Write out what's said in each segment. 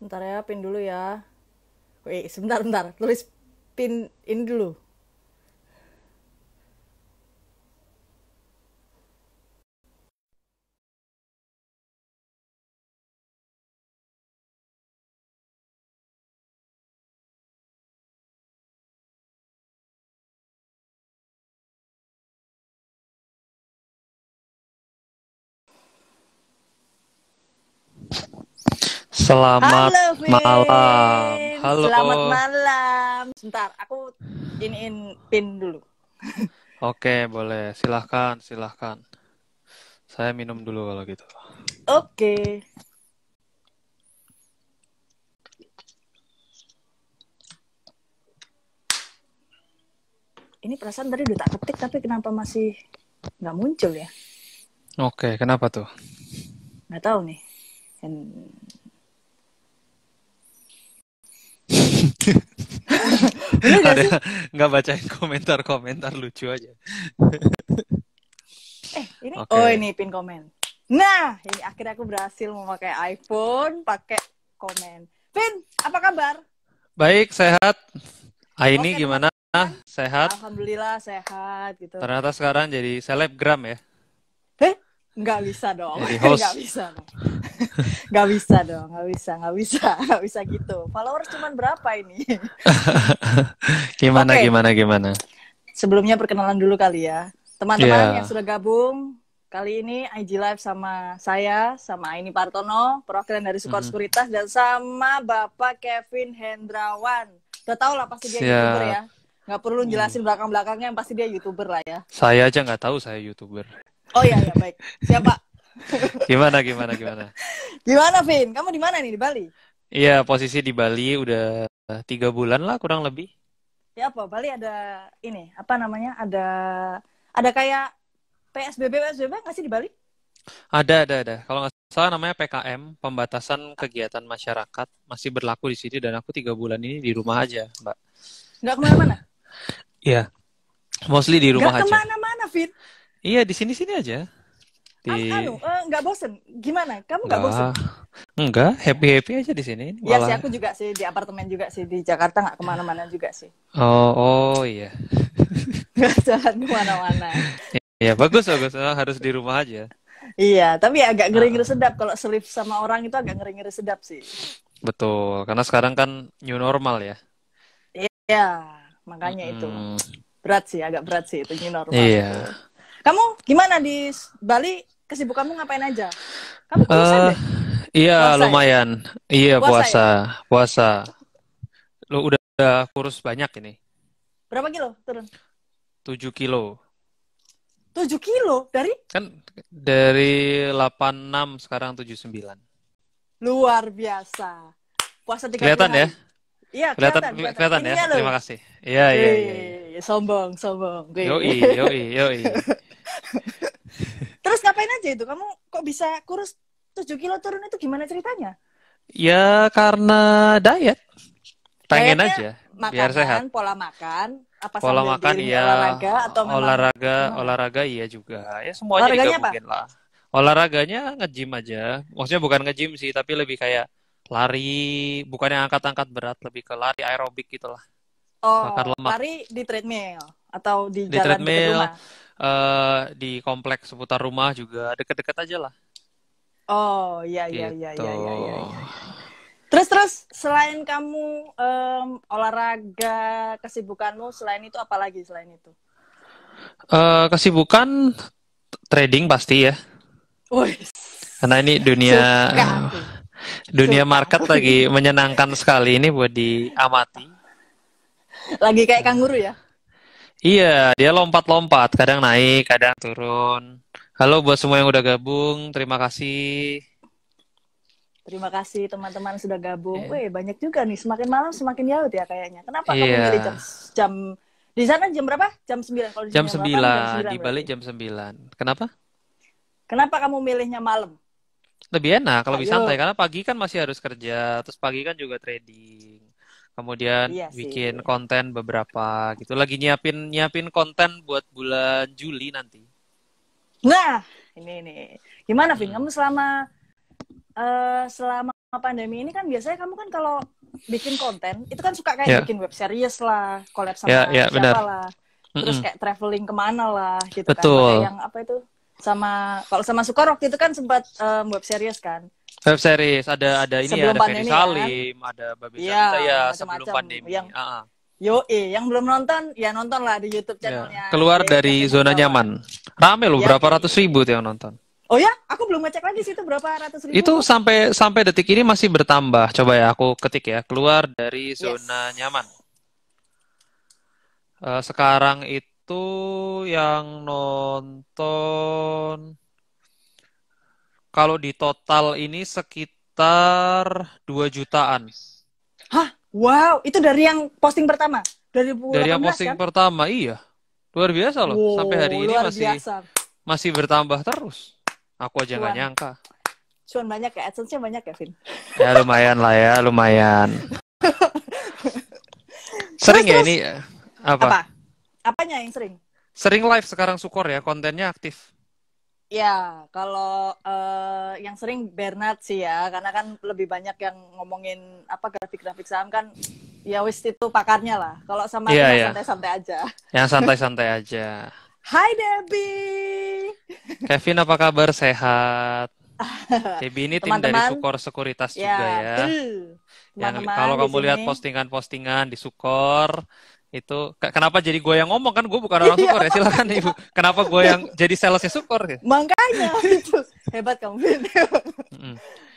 Bentar ya, pin dulu ya. Wih, sebentar, bentar. Tulis pin ini dulu. Selamat Halo, malam. Halo. Selamat malam. Sebentar, aku iniin pin dulu. Oke, boleh. Silahkan, silahkan. Saya minum dulu kalau gitu. Oke. Ini perasaan tadi udah tak ketik tapi kenapa masih nggak muncul ya? Oke, kenapa tuh? Nggak tahu nih. Kan ada nggak bacain komentar-komentar lucu aja. eh, ini okay. oh ini pin komen. Nah, ini akhirnya aku berhasil memakai iPhone pakai komen. Pin, apa kabar? Baik, sehat. Aini ah, okay, gimana? Kan? Sehat. Alhamdulillah sehat gitu. Ternyata sekarang jadi selebgram ya. Nggak bisa dong. Jadi host. Nggak bisa. Nggak bisa dong. Nggak bisa. Nggak bisa. Nggak bisa gitu. Followers cuman berapa ini? gimana, okay. gimana, gimana? Sebelumnya perkenalan dulu kali ya. Teman-teman yeah. yang sudah gabung, kali ini IG Live sama saya, sama ini Partono, perwakilan dari Sukor mhm. Sekuritas, mm. dan sama Bapak Kevin Hendrawan. Udah tau lah pasti dia Siap. YouTuber ya. Nggak perlu mhm. jelasin belakang-belakangnya, pasti dia YouTuber lah ya. Saya aja nggak tahu saya YouTuber. Oh iya, iya baik. Siapa? gimana gimana gimana? Gimana Vin? Kamu di mana nih di Bali? Iya posisi di Bali udah tiga bulan lah kurang lebih. Ya apa? Bali ada ini apa namanya? Ada ada kayak PSBB PSBB nggak sih di Bali? Ada ada ada. Kalau nggak salah namanya PKM pembatasan kegiatan masyarakat masih berlaku di sini dan aku tiga bulan ini di rumah aja, Mbak. Nggak kemana-mana? Iya, mostly di rumah gak aja. kemana Iya di sini sini aja. Di... Anu, eh, nggak uh, bosen? Gimana? Kamu nggak bosen? Enggak, happy happy aja di sini. Iya sih, aku juga sih di apartemen juga sih di Jakarta nggak kemana-mana juga sih. Oh, oh iya. Nggak jalan kemana-mana. Iya bagus bagus, eh, harus di rumah aja. Iya, tapi agak ah. ngeri-ngeri sedap kalau selip sama orang itu agak ngeri-ngeri sedap sih. Betul, karena sekarang kan new normal ya. Iya, makanya hmm. itu berat sih, agak berat sih itu new normal. Iya. Itu. Kamu gimana di Bali? Kesibukanmu ngapain aja? Kamu puasa uh, eh, deh? Iya, puasa ya? lumayan. Ya? Iya, puasa. Puasa. Ya? puasa. Lu udah, udah kurus banyak ini. Berapa kilo turun? Tujuh kilo. Tujuh kilo dari? Kan dari delapan enam sekarang tujuh sembilan. Luar biasa. Puasa tiga Kelihatan ya? Iya, kelihatan, kelihatan, kelihatan ya. Terima kasih. Iya, iya, iya. iya. Sombong, sombong. Gue. Yoi, yoi, yoi. Terus ngapain aja itu? Kamu kok bisa kurus 7 kilo turun itu gimana ceritanya? Ya karena diet. Pengen Kayaknya aja makanan, biar sehat. Pola makan, apa pola makan iya, olahraga atau memang... olahraga, hmm. olahraga iya juga. Ya semuanya juga digabungin lah. Olahraganya nge-gym aja. Maksudnya bukan nge-gym sih, tapi lebih kayak lari, bukan yang angkat-angkat berat, lebih ke lari aerobik gitu lah. Oh, lemak. lari di treadmill atau di, di jalan gitu treadmill, rumah? uh, di kompleks seputar rumah juga deket-deket aja lah. Oh iya iya iya iya iya. Gitu. iya, iya. Terus terus selain kamu um, olahraga kesibukanmu selain itu apa lagi selain itu? Uh, kesibukan trading pasti ya. Wih. Karena ini dunia Suka. dunia Suka. market lagi menyenangkan sekali ini buat diamati. Lagi kayak kanguru ya? Iya, dia lompat-lompat, kadang naik, kadang turun. Halo buat semua yang udah gabung, terima kasih. Terima kasih teman-teman sudah gabung. Yeah. Wih, banyak juga nih. Semakin malam semakin jauh ya kayaknya. Kenapa yeah. kamu iya. milih jam, jam di sana jam berapa? Jam 9 kalau jam, jam 9, 8, jam 9 di Bali jam 9. Kenapa? Kenapa kamu milihnya malam? Lebih enak kalau bisa santai karena pagi kan masih harus kerja, terus pagi kan juga trading kemudian iya sih. bikin konten beberapa gitu lagi nyiapin nyiapin konten buat bulan Juli nanti nah ini ini gimana Vin hmm. kamu selama uh, selama pandemi ini kan biasanya kamu kan kalau bikin konten itu kan suka kayak yeah. bikin web series lah collab sama yeah, yeah, siapa benar. lah terus mm -mm. kayak traveling kemana lah gitu kan. Betul. kan kayak yang apa itu sama kalau sama Sukor waktu itu kan sempat um, web series kan Web series ada ada ini sebelum ada Ferry ya. Salim, kan? ada Babi ya, Sanita ya macam sebelum macam pandemi. Yang, uh-huh. Ah, ah. Yo, yang belum nonton ya nonton lah di YouTube iya. channelnya. Ya. Keluar Jadi, dari zona nonton. nyaman. Rame loh, ya, berapa ya. ratus ribu tuh yang nonton. Oh ya, aku belum ngecek lagi sih itu berapa ratus ribu. Itu sampai sampai detik ini masih bertambah. Coba ya aku ketik ya, keluar dari zona yes. nyaman. Uh, sekarang itu yang nonton kalau di total ini sekitar 2 jutaan. Hah? Wow, itu dari yang posting pertama? Dari, dari yang posting kan? pertama, iya. Luar biasa loh. Wow, Sampai hari ini masih biasa. masih bertambah terus. Aku aja nggak nyangka. Cuman banyak ya, AdSense-nya banyak ya, Vin? Ya lumayan lah ya, lumayan. sering terus, ya terus. ini? Eh, apa? apa? Apanya yang sering? Sering live sekarang Sukor ya, kontennya aktif. Ya, kalau uh, yang sering Bernard sih ya, karena kan lebih banyak yang ngomongin apa grafik-grafik saham kan ya wis itu pakarnya lah. Kalau sama yeah, yang iya. santai-santai aja. Yang santai-santai aja. Hai Debbie. Kevin apa kabar? Sehat. Debbie ini teman -teman, tim dari Sukor Sekuritas yeah. juga ya. Teman -teman kalau kamu sini. lihat postingan-postingan di Sukor, itu kenapa jadi gue yang ngomong kan gue bukan orang iya. sukor ya silakan ibu kenapa gue yang jadi salesnya sukor ya makanya itu hebat kamu Vin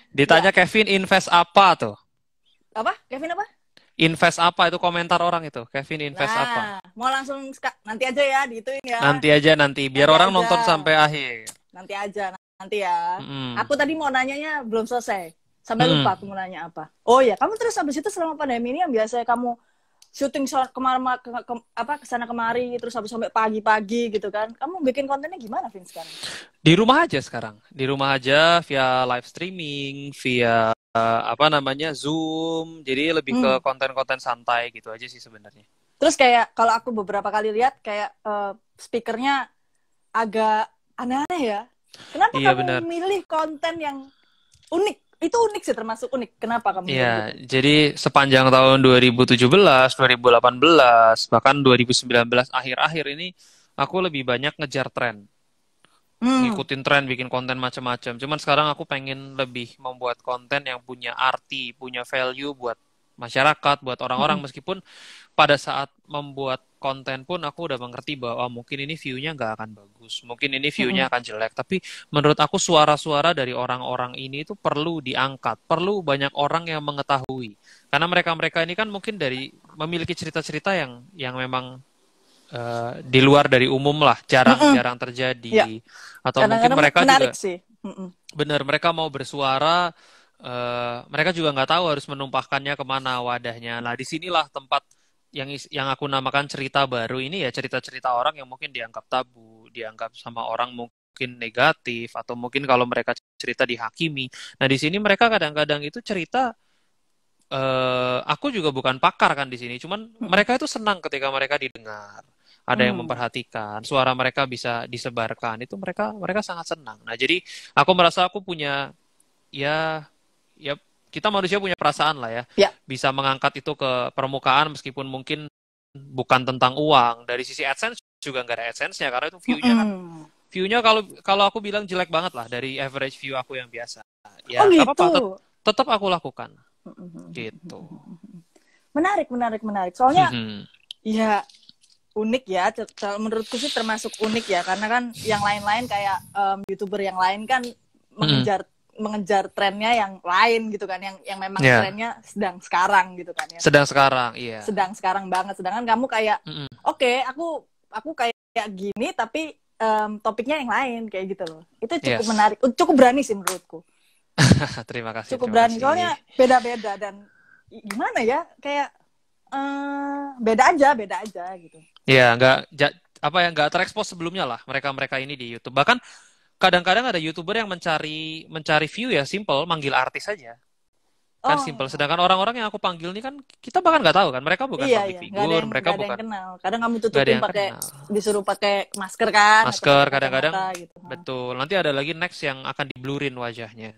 ditanya ya. Kevin invest apa tuh apa Kevin apa invest apa itu komentar orang itu Kevin invest nah, apa mau langsung nanti aja ya diituin ya nanti aja nanti biar nanti orang aja. nonton sampai akhir nanti aja nanti ya mm. aku tadi mau nanyanya belum selesai sampai mm. lupa aku mau nanya apa oh ya kamu terus abis itu selama pandemi ini yang biasa kamu syuting kemar ke, ke, apa kesana kemari terus sampai sampai pagi-pagi gitu kan kamu bikin kontennya gimana vin sekarang di rumah aja sekarang di rumah aja via live streaming via apa namanya zoom jadi lebih ke hmm. konten-konten santai gitu aja sih sebenarnya terus kayak kalau aku beberapa kali lihat kayak uh, speakernya agak aneh-aneh ya kenapa iya, kamu bener. milih konten yang unik itu unik sih termasuk unik. Kenapa kamu? Iya, gitu? jadi sepanjang tahun 2017, 2018, bahkan 2019 akhir-akhir ini aku lebih banyak ngejar tren. Hmm. Ngikutin tren, bikin konten macam-macam. Cuman sekarang aku pengen lebih membuat konten yang punya arti, punya value buat masyarakat, buat orang-orang hmm. meskipun pada saat membuat konten pun aku udah mengerti bahwa mungkin ini view-nya nggak akan bagus, mungkin ini view-nya akan jelek. Tapi menurut aku suara-suara dari orang-orang ini itu perlu diangkat, perlu banyak orang yang mengetahui. Karena mereka-mereka ini kan mungkin dari memiliki cerita-cerita yang yang memang uh, di luar dari umum lah, jarang-jarang terjadi. Ya. Atau mungkin mereka juga sih. benar mereka mau bersuara, uh, mereka juga nggak tahu harus menumpahkannya kemana wadahnya. Nah disinilah tempat yang yang aku namakan cerita baru ini ya cerita-cerita orang yang mungkin dianggap tabu, dianggap sama orang mungkin negatif atau mungkin kalau mereka cerita dihakimi. Nah, di sini mereka kadang-kadang itu cerita eh, aku juga bukan pakar kan di sini, cuman hmm. mereka itu senang ketika mereka didengar. Ada yang hmm. memperhatikan, suara mereka bisa disebarkan. Itu mereka mereka sangat senang. Nah, jadi aku merasa aku punya ya ya kita manusia punya perasaan lah ya. ya. Bisa mengangkat itu ke permukaan meskipun mungkin bukan tentang uang. Dari sisi AdSense juga nggak ada AdSense-nya karena itu view-nya mm. kan. View-nya kalau kalau aku bilang jelek banget lah dari average view aku yang biasa. Ya, oh gitu. tet tetap aku lakukan. Mm-hmm. Gitu. Menarik, menarik, menarik. Soalnya mm-hmm. ya unik ya menurutku sih termasuk unik ya karena kan yang lain-lain kayak um, youtuber yang lain kan mm-hmm. mengejar mm mengejar trennya yang lain gitu kan yang yang memang yeah. trennya sedang sekarang gitu kan ya. Sedang sekarang, iya. Sedang sekarang banget. Sedangkan kamu kayak mm -hmm. oke, okay, aku aku kayak gini tapi um, topiknya yang lain kayak gitu loh. Itu cukup yes. menarik, cukup berani sih menurutku. terima kasih. Cukup terima berani. Kasih. Soalnya beda-beda dan gimana ya? Kayak um, beda aja, beda aja gitu. Iya, yeah, nggak apa ya nggak terekspos sebelumnya lah mereka-mereka ini di YouTube. Bahkan kadang-kadang ada youtuber yang mencari mencari view ya simple manggil artis saja kan oh. simple. Sedangkan orang-orang yang aku panggil ini kan kita bahkan nggak tahu kan mereka bukan iya, public iya. figure, ada yang, mereka gak ada bukan. Yang kenal. Kadang kamu tutupin pakai disuruh pakai masker kan. Masker kadang-kadang. Gitu. Betul. Nanti ada lagi next yang akan diblurin wajahnya.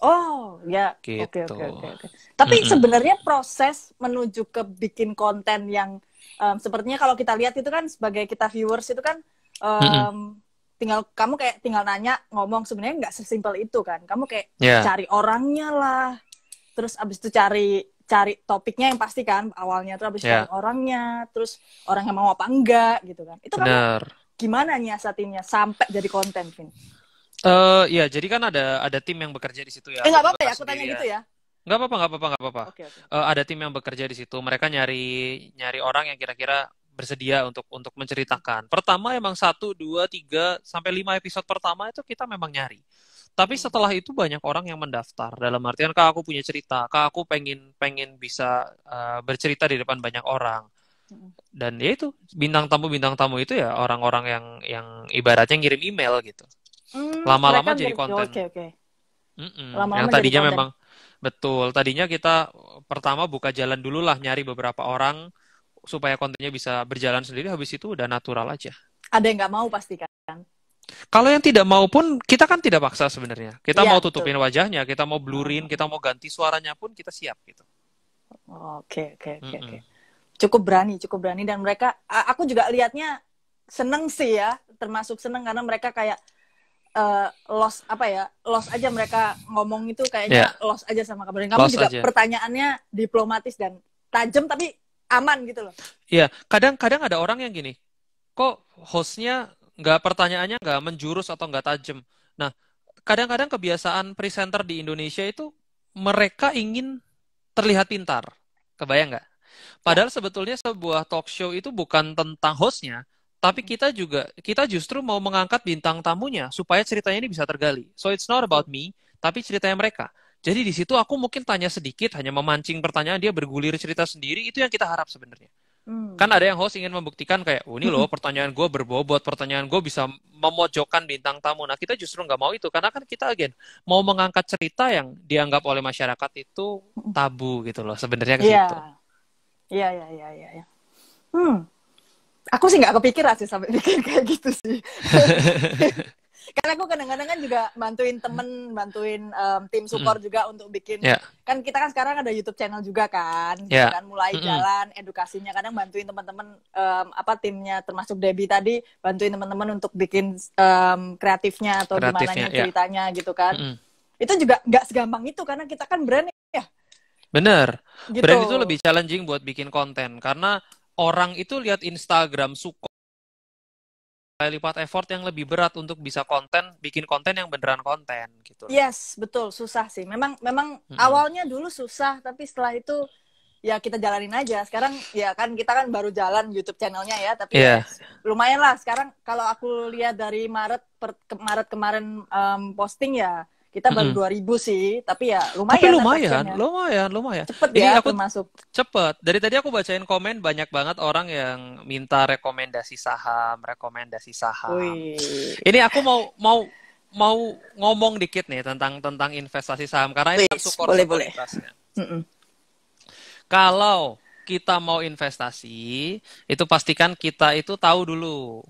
Oh ya, oke oke gitu. oke. Tapi mm -hmm. sebenarnya proses menuju ke bikin konten yang um, sepertinya kalau kita lihat itu kan sebagai kita viewers itu kan um, mm -hmm tinggal kamu kayak tinggal nanya ngomong sebenarnya nggak sesimpel itu kan kamu kayak yeah. cari orangnya lah terus abis itu cari cari topiknya yang pasti kan awalnya terus abis yeah. cari orangnya terus orang yang mau apa enggak gitu kan itu Bener. kamu gimana nyiasatinnya sampai jadi konten Vin? Uh, ya jadi kan ada ada tim yang bekerja di situ ya. Eh apa-apa ya aku tanya gitu ya. gitu ya. Nggak apa-apa, nggak apa-apa, nggak apa-apa. Okay, okay. uh, eh, ada tim yang bekerja di situ. Mereka nyari nyari orang yang kira-kira bersedia untuk untuk menceritakan. Pertama emang satu, dua, tiga sampai lima episode pertama itu kita memang nyari. Tapi hmm. setelah itu banyak orang yang mendaftar. Dalam artian kak aku punya cerita, kak aku pengen pengen bisa uh, bercerita di depan banyak orang. Hmm. Dan ya itu bintang tamu bintang tamu itu ya orang-orang yang yang ibaratnya ngirim email gitu. Hmm, Lama-lama jadi konten. okay, Okay. yang tadinya memang betul. Tadinya kita pertama buka jalan dulu lah nyari beberapa orang supaya kontennya bisa berjalan sendiri habis itu udah natural aja ada yang nggak mau pasti kan kalau yang tidak mau pun kita kan tidak paksa sebenarnya kita ya, mau tutupin betul. wajahnya kita mau blurin hmm. kita mau ganti suaranya pun kita siap gitu oke oke oke cukup berani cukup berani dan mereka aku juga liatnya seneng sih ya termasuk seneng karena mereka kayak uh, eh, los apa ya los aja mereka ngomong itu kayaknya yeah. los aja sama kabarnya kamu juga aja. pertanyaannya diplomatis dan tajam tapi aman gitu loh. Iya, kadang-kadang ada orang yang gini, kok hostnya nggak pertanyaannya nggak menjurus atau nggak tajam. Nah, kadang-kadang kebiasaan presenter di Indonesia itu mereka ingin terlihat pintar, kebayang nggak? Padahal sebetulnya sebuah talk show itu bukan tentang hostnya, tapi kita juga kita justru mau mengangkat bintang tamunya supaya ceritanya ini bisa tergali. So it's not about me, tapi ceritanya mereka. Jadi di situ aku mungkin tanya sedikit, hanya memancing pertanyaan dia bergulir cerita sendiri. Itu yang kita harap sebenarnya. Hmm. Kan ada yang host ingin membuktikan kayak, oh, ini loh pertanyaan gue berbobot, pertanyaan gue bisa memojokkan bintang tamu. Nah kita justru nggak mau itu, karena kan kita agen mau mengangkat cerita yang dianggap oleh masyarakat itu hmm. tabu gitu loh sebenarnya ke iya. situ. Iya, iya, iya, iya. Ya. Hmm, aku sih nggak kepikiran sih sampai bikin kayak gitu sih. Karena aku kadang-kadang kan juga bantuin temen, bantuin um, tim support mm. juga untuk bikin. Yeah. Kan kita kan sekarang ada YouTube channel juga kan, gitu yeah. kan mulai mm -hmm. jalan edukasinya. Kadang bantuin teman-teman um, apa timnya, termasuk Debbie tadi, bantuin teman-teman untuk bikin um, kreatifnya atau kreatifnya, gimana ya. yeah. ceritanya gitu kan. Mm -hmm. Itu juga nggak segampang itu karena kita kan brand ya. Bener, gitu. brand itu gitu. lebih challenging buat bikin konten karena orang itu lihat Instagram suka kali lipat effort yang lebih berat untuk bisa konten bikin konten yang beneran konten gitu yes betul susah sih memang memang mm -hmm. awalnya dulu susah tapi setelah itu ya kita jalanin aja sekarang ya kan kita kan baru jalan YouTube channelnya ya tapi yeah. lumayan lah sekarang kalau aku lihat dari Maret per, ke, Maret kemarin um, posting ya kita baru mm ribu sih, tapi ya lumayan. Tapi lumayan, lumayan, lumayan. Cepet Ini ya aku masuk. Cepet. Dari tadi aku bacain komen banyak banget orang yang minta rekomendasi saham, rekomendasi saham. Ui. Ini aku mau mau mau ngomong dikit nih tentang tentang investasi saham karena Please, ini support boleh boleh. Mm -mm. Kalau kita mau investasi, itu pastikan kita itu tahu dulu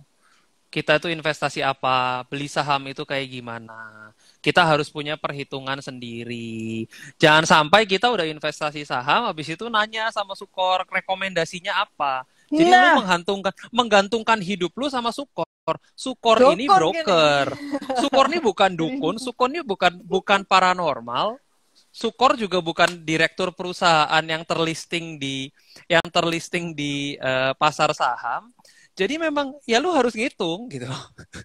kita itu investasi apa, beli saham itu kayak gimana kita harus punya perhitungan sendiri. Jangan sampai kita udah investasi saham, habis itu nanya sama Sukor rekomendasinya apa. Jadi nah. lu menghantungkan, menggantungkan hidup lu sama Sukor. Sukor ini broker. Gini. Sukor ini bukan dukun, Sukor ini bukan bukan paranormal. Sukor juga bukan direktur perusahaan yang terlisting di yang terlisting di uh, pasar saham. Jadi memang ya lu harus ngitung gitu.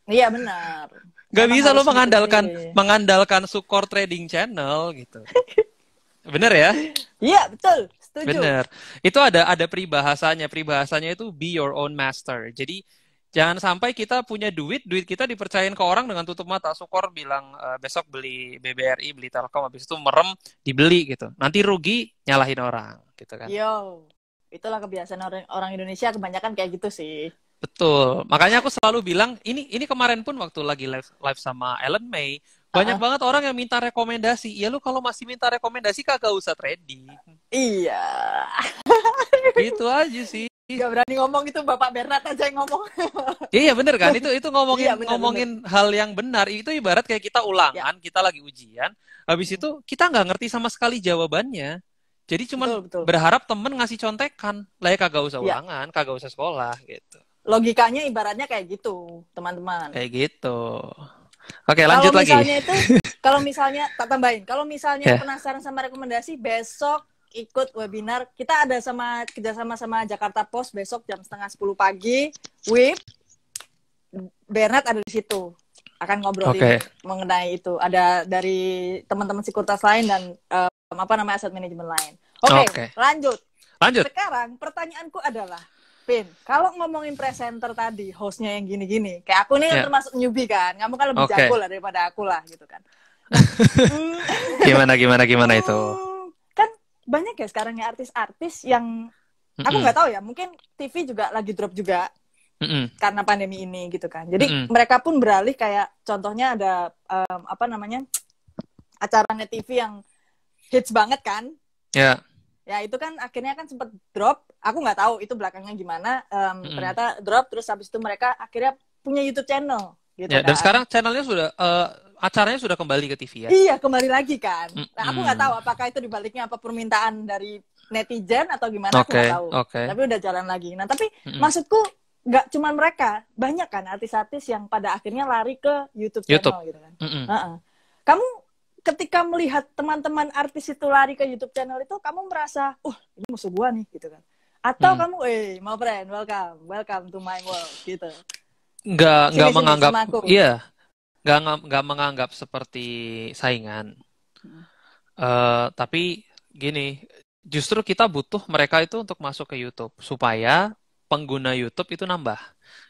Iya benar. Gak bisa lo gitu mengandalkan ini. mengandalkan Sukor Trading Channel gitu. Bener ya? Iya betul. Setuju. Bener. Itu ada ada peribahasanya. Peribahasanya itu be your own master. Jadi jangan sampai kita punya duit, duit kita dipercayain ke orang dengan tutup mata. Sukor bilang e, besok beli BBRI, beli Telkom, habis itu merem dibeli gitu. Nanti rugi nyalahin orang gitu kan. Yo, itulah kebiasaan orang orang Indonesia kebanyakan kayak gitu sih. Betul. Makanya aku selalu bilang ini ini kemarin pun waktu lagi live live sama Ellen May banyak uh -uh. banget orang yang minta rekomendasi. Iya lu kalau masih minta rekomendasi kagak usah trading. Iya. itu aja sih. Gak berani ngomong itu Bapak Bernard aja yang ngomong. iya, iya bener kan itu itu ngomongin iya, bener, ngomongin bener. hal yang benar itu ibarat kayak kita ulangan ya. kita lagi ujian habis itu kita nggak ngerti sama sekali jawabannya. Jadi cuma berharap temen ngasih contekan, lah ya kagak usah iya. ulangan, kagak usah sekolah gitu logikanya ibaratnya kayak gitu teman-teman kayak gitu oke okay, lanjut kalau lagi misalnya itu kalau misalnya tak tambahin kalau misalnya yeah. penasaran sama rekomendasi besok ikut webinar kita ada sama kerjasama sama Jakarta Post besok jam setengah sepuluh pagi WIP Bernard ada di situ akan ngobrol okay. mengenai itu ada dari teman-teman sekuritas lain dan um, apa namanya aset manajemen lain oke okay, okay. lanjut lanjut sekarang pertanyaanku adalah Pin, kalau ngomongin presenter tadi, hostnya yang gini-gini, kayak aku nih yeah. termasuk newbie kan, kamu kan lebih okay. jago lah daripada aku lah gitu kan. gimana gimana gimana itu? Kan banyak ya sekarang ya artis-artis yang mm -mm. aku nggak tahu ya, mungkin TV juga lagi drop juga mm karena pandemi ini gitu kan. Jadi mm mereka pun beralih kayak contohnya ada um, apa namanya acaranya TV yang hits banget kan? Ya. Yeah ya itu kan akhirnya kan sempat drop aku nggak tahu itu belakangnya gimana um, hmm. ternyata drop terus habis itu mereka akhirnya punya YouTube channel gitu ya, kan. dan sekarang channelnya sudah uh, acaranya sudah kembali ke TV ya iya kembali lagi kan nah, aku nggak tahu apakah itu dibaliknya apa permintaan dari netizen atau gimana okay. aku nggak tahu okay. tapi udah jalan lagi nah tapi hmm. maksudku nggak cuma mereka banyak kan artis-artis yang pada akhirnya lari ke YouTube, YouTube. gitu kan mm -mm. Uh -uh. kamu ketika melihat teman-teman artis itu lari ke YouTube channel itu kamu merasa uh ini musuh gua nih gitu kan atau hmm. kamu eh mau friend welcome welcome to my world gitu nggak nggak menganggap iya nggak nggak menganggap seperti saingan hmm. uh, tapi gini justru kita butuh mereka itu untuk masuk ke YouTube supaya pengguna YouTube itu nambah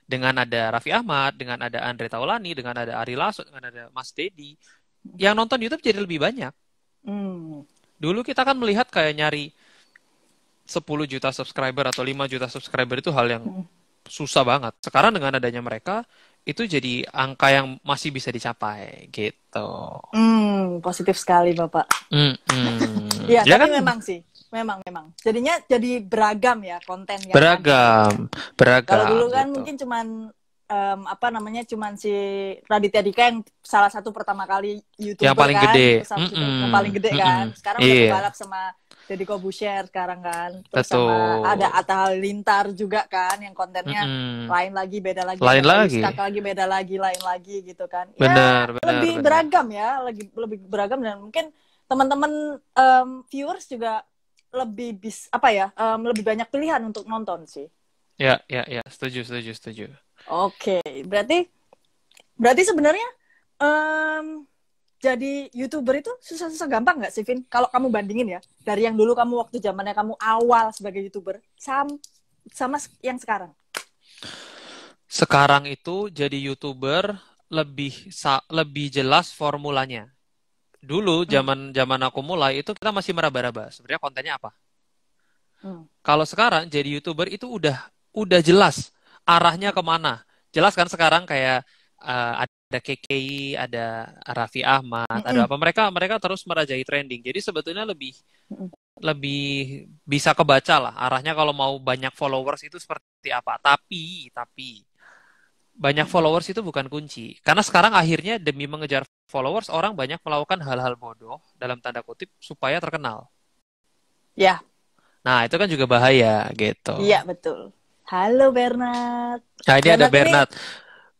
dengan ada Raffi Ahmad, dengan ada Andre Taulani, dengan ada Ari Lasso, dengan ada Mas Dedi, yang nonton YouTube jadi lebih banyak. Hmm. Dulu kita kan melihat kayak nyari 10 juta subscriber atau 5 juta subscriber itu hal yang hmm. susah banget. Sekarang dengan adanya mereka itu jadi angka yang masih bisa dicapai gitu. Hmm, positif sekali Bapak. Hmm, hmm. ya, ya tapi kan? memang sih. Memang, memang. Jadinya jadi beragam ya konten Beragam, yang beragam. Kalau dulu kan gitu. mungkin cuman um, apa namanya cuman si Raditya Dika yang salah satu pertama kali youtuber yang paling kan, gede mm -mm. yang paling gede kan mm kan sekarang yeah. udah iya. balap sama Deddy share sekarang kan terus sama ada Atta lintar juga kan yang kontennya mm -hmm. lain lagi beda lagi lain lagi lagi beda lagi lain lagi gitu kan ya, benar ya benar lebih benar. beragam ya lagi lebih beragam dan mungkin teman-teman um, viewers juga lebih bis apa ya um, lebih banyak pilihan untuk nonton sih ya ya ya setuju setuju setuju Oke, okay. berarti berarti sebenarnya um, jadi youtuber itu susah-susah gampang nggak sih, Vin? Kalau kamu bandingin ya dari yang dulu kamu waktu zamannya kamu awal sebagai youtuber sama sama yang sekarang. Sekarang itu jadi youtuber lebih lebih jelas formulanya. Dulu hmm. zaman zaman aku mulai itu kita masih meraba-raba sebenarnya kontennya apa. Hmm. Kalau sekarang jadi youtuber itu udah udah jelas arahnya kemana. Jelas kan sekarang kayak uh, ada KKI, ada Raffi Ahmad, mm -hmm. ada apa mereka mereka terus merajai trending. Jadi sebetulnya lebih mm -hmm. lebih bisa kebaca lah arahnya kalau mau banyak followers itu seperti apa. Tapi tapi banyak followers itu bukan kunci. Karena sekarang akhirnya demi mengejar followers, orang banyak melakukan hal-hal bodoh dalam tanda kutip supaya terkenal. Ya. Nah, itu kan juga bahaya gitu. Iya, betul. Halo Bernard. Nah ini Bernard ada Bernard.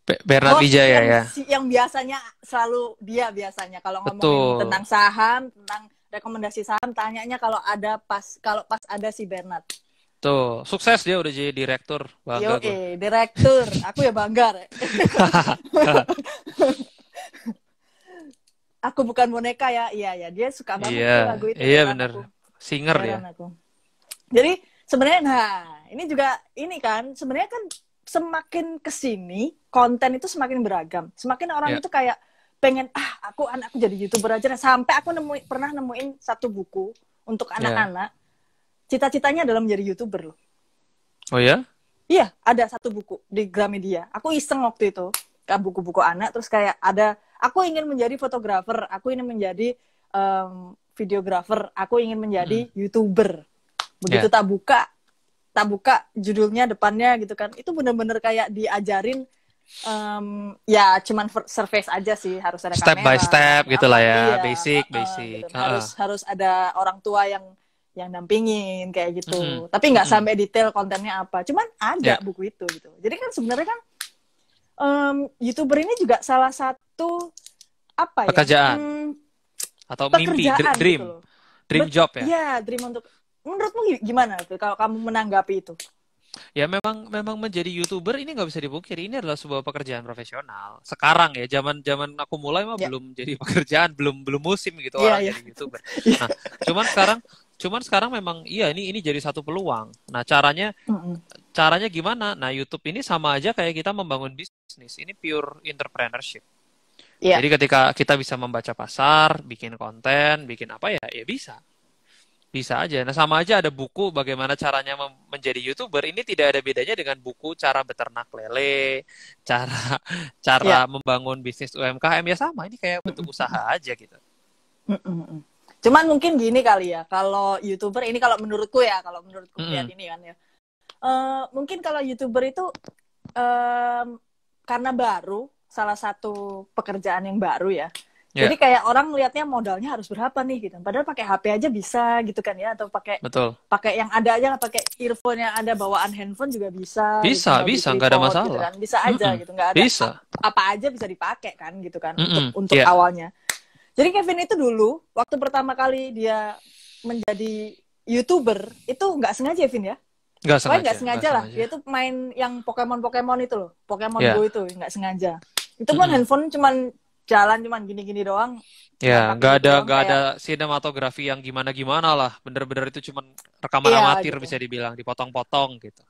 Ini, Bernard oh, Wijaya yang, ya. Yang biasanya selalu dia biasanya kalau ngomong tentang saham, tentang rekomendasi saham, tanyanya kalau ada pas kalau pas ada si Bernard. Tuh, sukses dia udah jadi direktur. Bangga Yo, eh, direktur. Aku ya bangga. aku bukan boneka ya. Iya ya, dia suka banget yeah. lagu itu. Iya, benar. Singer ya. Jadi sebenarnya nah ini juga ini kan sebenarnya kan semakin kesini konten itu semakin beragam. Semakin orang yeah. itu kayak pengen ah aku anakku jadi youtuber aja nah, sampai aku nemu pernah nemuin satu buku untuk ya. anak-anak. Yeah. Cita-citanya adalah menjadi youtuber loh. Oh ya? Iya, ada satu buku di Gramedia. Aku iseng waktu itu ke buku-buku anak terus kayak ada aku ingin menjadi fotografer, aku ingin menjadi um, videografer, aku ingin menjadi hmm. youtuber. Begitu yeah. tak buka, tak buka judulnya depannya gitu kan itu bener-bener kayak diajarin um, ya cuman surface aja sih harus ada step kamera, by step gitu ya iya, basic uh, basic gitu. uh. harus harus ada orang tua yang yang dampingin kayak gitu mm -hmm. tapi nggak mm -hmm. sampai detail kontennya apa cuman ada yeah. buku itu gitu jadi kan sebenarnya kan um, youtuber ini juga salah satu apa pekerjaan. ya pekerjaan hmm, atau pekerjaan mimpi dream gitu dream job ya ya dream untuk menurutmu gimana tuh kalau kamu menanggapi itu? Ya memang memang menjadi youtuber ini nggak bisa dipungkiri ini adalah sebuah pekerjaan profesional. Sekarang ya zaman zaman aku mulai mah yeah. belum jadi pekerjaan belum belum musim gitu yeah, orang yeah. jadi youtuber. Nah, cuman sekarang cuman sekarang memang iya ini ini jadi satu peluang. Nah caranya mm -hmm. caranya gimana? Nah YouTube ini sama aja kayak kita membangun bisnis. Ini pure entrepreneurship. Yeah. Jadi ketika kita bisa membaca pasar, bikin konten, bikin apa ya, ya bisa. Bisa aja. Nah, sama aja ada buku bagaimana caranya menjadi YouTuber. Ini tidak ada bedanya dengan buku cara beternak lele, cara cara yeah. membangun bisnis UMKM ya sama. Ini kayak bentuk usaha aja gitu. Cuman mungkin gini kali ya, kalau YouTuber ini kalau menurutku ya, kalau menurutku mm. lihat ini kan ya. Uh, mungkin kalau YouTuber itu um, karena baru, salah satu pekerjaan yang baru ya Yeah. Jadi kayak orang lihatnya modalnya harus berapa nih gitu. Padahal pakai HP aja bisa gitu kan ya atau pakai Betul. pakai yang ada aja pakai earphone yang ada bawaan handphone juga bisa. Bisa, gitu, bisa, nggak ada gitu masalah. Gitu kan. Bisa aja mm -mm. gitu, nggak ada bisa. apa aja bisa dipakai kan gitu kan mm -mm. untuk untuk yeah. awalnya. Jadi Kevin itu dulu waktu pertama kali dia menjadi YouTuber itu nggak sengaja Kevin ya? Enggak sengaja. Enggak sengaja lah. Dia tuh main yang Pokemon-Pokemon itu loh. Pokemon yeah. Go itu nggak sengaja. Itu pun mm -hmm. handphone cuman jalan cuman gini-gini doang. Ya, nggak ada nggak kayak... ada sinematografi yang gimana-gimana lah. Bener-bener itu cuman rekaman iya, amatir gitu. bisa dibilang, dipotong-potong gitu.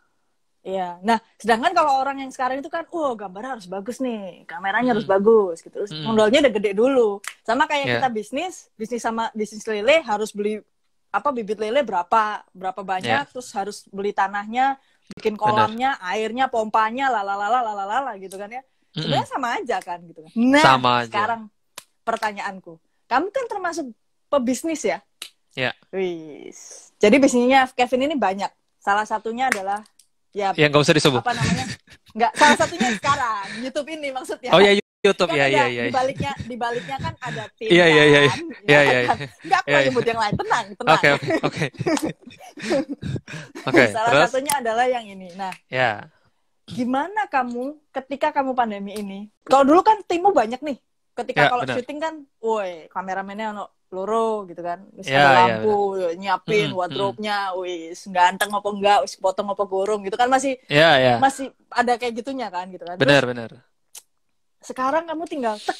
Iya. Nah, sedangkan kalau orang yang sekarang itu kan, oh gambarnya harus bagus nih, kameranya hmm. harus bagus gitu. Terus hmm. modalnya udah gede dulu. Sama kayak yeah. kita bisnis, bisnis sama bisnis lele harus beli apa bibit lele berapa, berapa banyak, yeah. terus harus beli tanahnya, bikin kolamnya, Bener. airnya, pompanya, lalalala, lalalala gitu kan ya sebenarnya sama aja kan gitu kan nah, nah sama aja. sekarang pertanyaanku kamu kan termasuk pebisnis ya ya Wis. jadi bisnisnya Kevin ini banyak salah satunya adalah ya yang nggak usah disebut apa namanya nggak salah satunya sekarang YouTube ini maksudnya oh ya YouTube kan ya, ya ya di baliknya di baliknya kan ada tim iya, iya, iya, kan? ya ya ya iya ya nggak apa ya. nyebut yang lain tenang tenang oke oke oke salah terus? satunya adalah yang ini nah ya yeah gimana kamu ketika kamu pandemi ini? Kalau dulu kan timmu banyak nih. Ketika ya, kalau syuting kan, woi kameramennya ono loro gitu kan, ya, ada ya, lampu, ya, nyiapin hmm, wardrobe-nya, hmm. hmm. wis ganteng apa enggak, wis potong apa gorong gitu kan masih ya, ya. masih ada kayak gitunya kan gitu kan. Benar, benar. Sekarang kamu tinggal tek,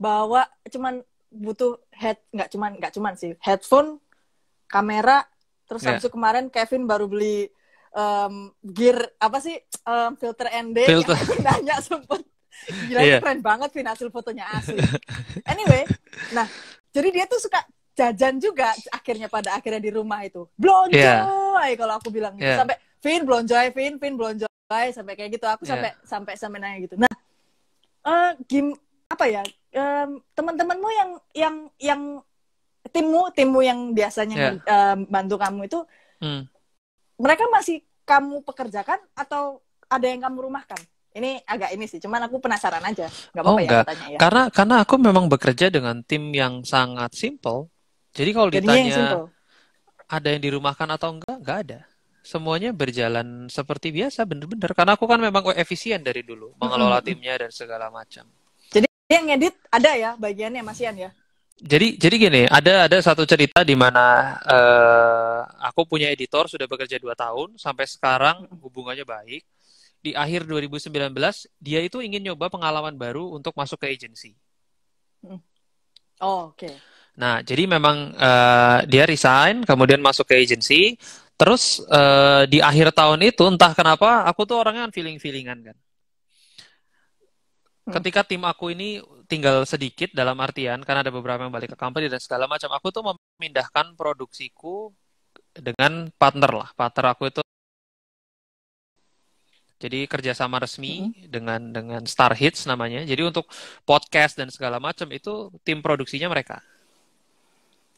bawa cuman butuh head nggak cuman nggak cuman sih headphone kamera terus yeah. kemarin Kevin baru beli um, gear apa sih um, filter ND filter. nanya sempet gila yeah. keren banget fin hasil fotonya asli anyway nah jadi dia tuh suka jajan juga akhirnya pada akhirnya di rumah itu blonjoy iya. yeah. kalau aku bilang gitu. yeah. sampai fin blonjoy fin fin blonjoy sampai kayak gitu aku iya. sampai yeah. sampai sampai nanya gitu nah uh, eh, game apa ya um, teman-temanmu yang yang yang timmu timmu yang biasanya yeah. Iya. um, bantu kamu itu hmm mereka masih kamu pekerjakan atau ada yang kamu rumahkan? Ini agak ini sih, cuman aku penasaran aja. Gak apa-apa oh, ya, ya. Karena karena aku memang bekerja dengan tim yang sangat simple. Jadi kalau Jadinya ditanya yang ada yang dirumahkan atau enggak, enggak ada. Semuanya berjalan seperti biasa, bener-bener. Karena aku kan memang efisien dari dulu, mengelola timnya dan segala macam. Jadi yang ngedit ada ya bagiannya masih ya? jadi jadi gini ada ada satu cerita di mana uh, aku punya editor sudah bekerja dua tahun sampai sekarang hubungannya baik di akhir 2019 dia itu ingin nyoba pengalaman baru untuk masuk ke agensi hmm. oh, oke okay. nah jadi memang uh, dia resign kemudian masuk ke agensi terus uh, di akhir tahun itu entah kenapa aku tuh orangnya feeling feelingan kan, kan. Hmm. ketika tim aku ini tinggal sedikit dalam artian karena ada beberapa yang balik ke company dan segala macam. Aku tuh memindahkan produksiku dengan partner lah. Partner aku itu jadi kerjasama resmi mm-hmm. dengan dengan Star Hits namanya. Jadi untuk podcast dan segala macam itu tim produksinya mereka.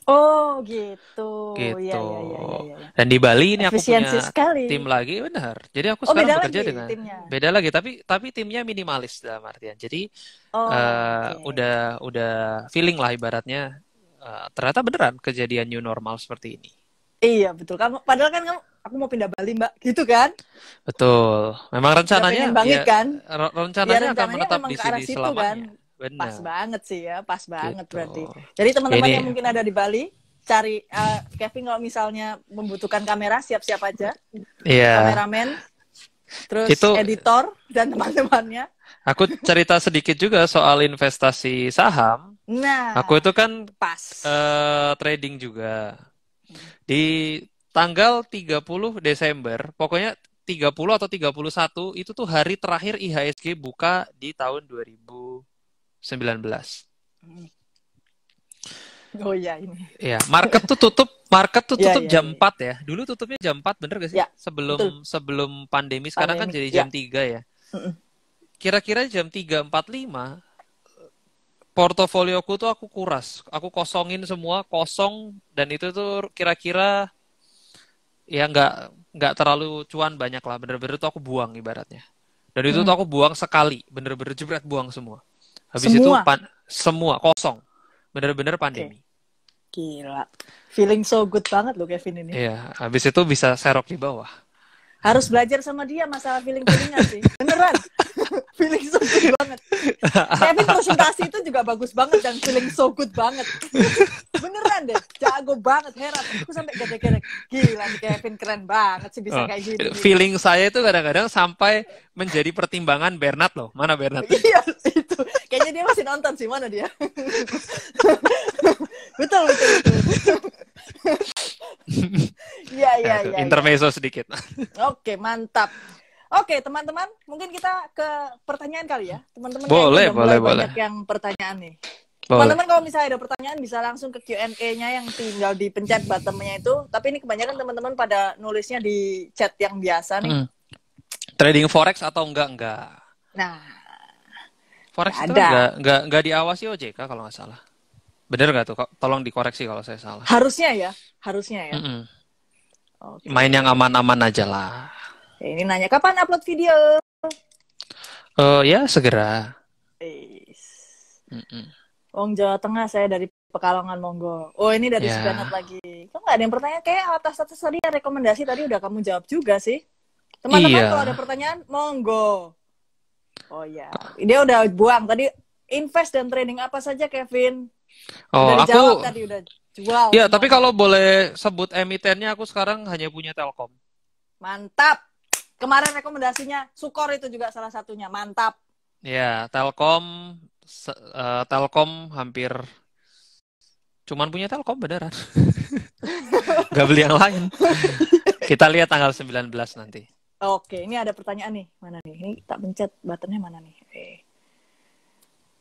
Oh gitu. Iya, gitu. Ya, ya, ya, ya, ya. Dan di Bali ini Efisiensi aku punya sekali. tim lagi benar. Jadi aku sekarang oh, beda bekerja lagi, dengan timnya. beda lagi tapi tapi timnya minimalis dalam artian. Jadi oh, uh, eh, okay. udah udah feeling lah ibaratnya uh, ternyata beneran kejadian new normal seperti ini. Iya betul. Kamu padahal kan kamu aku mau pindah Bali mbak gitu kan betul memang rencananya banget, ya, kan? rencananya, ya, rencananya akan menetap di sini selamanya kan? Bener. Pas banget sih ya, pas banget gitu. berarti. Jadi teman-teman yang mungkin ada di Bali, cari uh, Kevin kalau misalnya membutuhkan kamera, siap-siap aja. Yeah. Kameramen, terus itu, editor dan teman-temannya. Aku cerita sedikit juga soal investasi saham. Nah, aku itu kan pas uh, trading juga. Di tanggal 30 Desember, pokoknya 30 atau 31 itu tuh hari terakhir IHSG buka di tahun 2000 19. Oh iya ini. ya market tuh tutup, market tuh iya, tutup ya, jam ya. 4 ya. Dulu tutupnya jam 4 bener gak sih? Ya, sebelum betul. sebelum pandemi sekarang kan pandemi. kan jadi iya. jam ya. 3 ya. Kira-kira jam 3.45 portofolioku tuh aku kuras, aku kosongin semua, kosong dan itu tuh kira-kira ya nggak nggak terlalu cuan banyak lah, bener-bener tuh aku buang ibaratnya. Dan itu mm. tuh aku buang sekali, bener-bener jebret buang semua. Habis semua. itu pan semua kosong. benar-benar pandemi. Okay. Gila. Feeling so good banget lo Kevin ini. Iya, habis itu bisa serok di bawah. Harus belajar sama dia masalah feeling feelingnya sih. Beneran. feeling so good banget. Kevin presentasi itu juga bagus banget dan feeling so good banget. Beneran deh, jago banget heran. Aku sampai gede-gede, Gila nih Kevin keren banget sih bisa oh, kayak gitu. Feeling saya itu kadang-kadang sampai menjadi pertimbangan Bernard loh. Mana Bernard? Iya, itu. Kayaknya dia masih nonton sih, mana dia? betul, betul. betul. Iya, iya, iya, iya. Intermezzo ya. sedikit. Oke, mantap. Oke, teman-teman, mungkin kita ke pertanyaan kali ya. Teman-teman boleh, boleh, boleh. banyak yang pertanyaan nih. Teman-teman kalau misalnya ada pertanyaan bisa langsung ke Q&A-nya yang tinggal dipencet bottomnya itu. Tapi ini kebanyakan teman-teman pada nulisnya di chat yang biasa nih. Hmm. Trading forex atau enggak enggak? Nah, forex itu ada. enggak enggak enggak diawasi OJK kalau nggak salah. Bener nggak tuh? Tolong dikoreksi kalau saya salah. Harusnya ya, harusnya ya. Okay. Main yang aman-aman aja lah ini nanya kapan upload video? Uh, ya segera. Mm -mm. Wong Jawa Tengah saya dari Pekalongan Monggo. Oh ini dari yeah. Sudanat lagi. Kok nggak ada yang pertanyaan? Kayak atas atas tadi rekomendasi tadi udah kamu jawab juga sih. Teman-teman iya. kalau ada pertanyaan, monggo. Oh ya, yeah. dia udah buang tadi invest dan trading apa saja Kevin? Oh udah dijawab aku tadi udah jual. Ya tapi kalau boleh sebut emitennya aku sekarang hanya punya Telkom. Mantap. Kemarin rekomendasinya Sukor itu juga salah satunya, mantap. Ya, Telkom uh, Telkom hampir cuman punya Telkom beneran. Gak beli yang lain. Kita lihat tanggal 19 nanti. Oke, ini ada pertanyaan nih. Mana nih? Ini tak pencet buttonnya mana nih?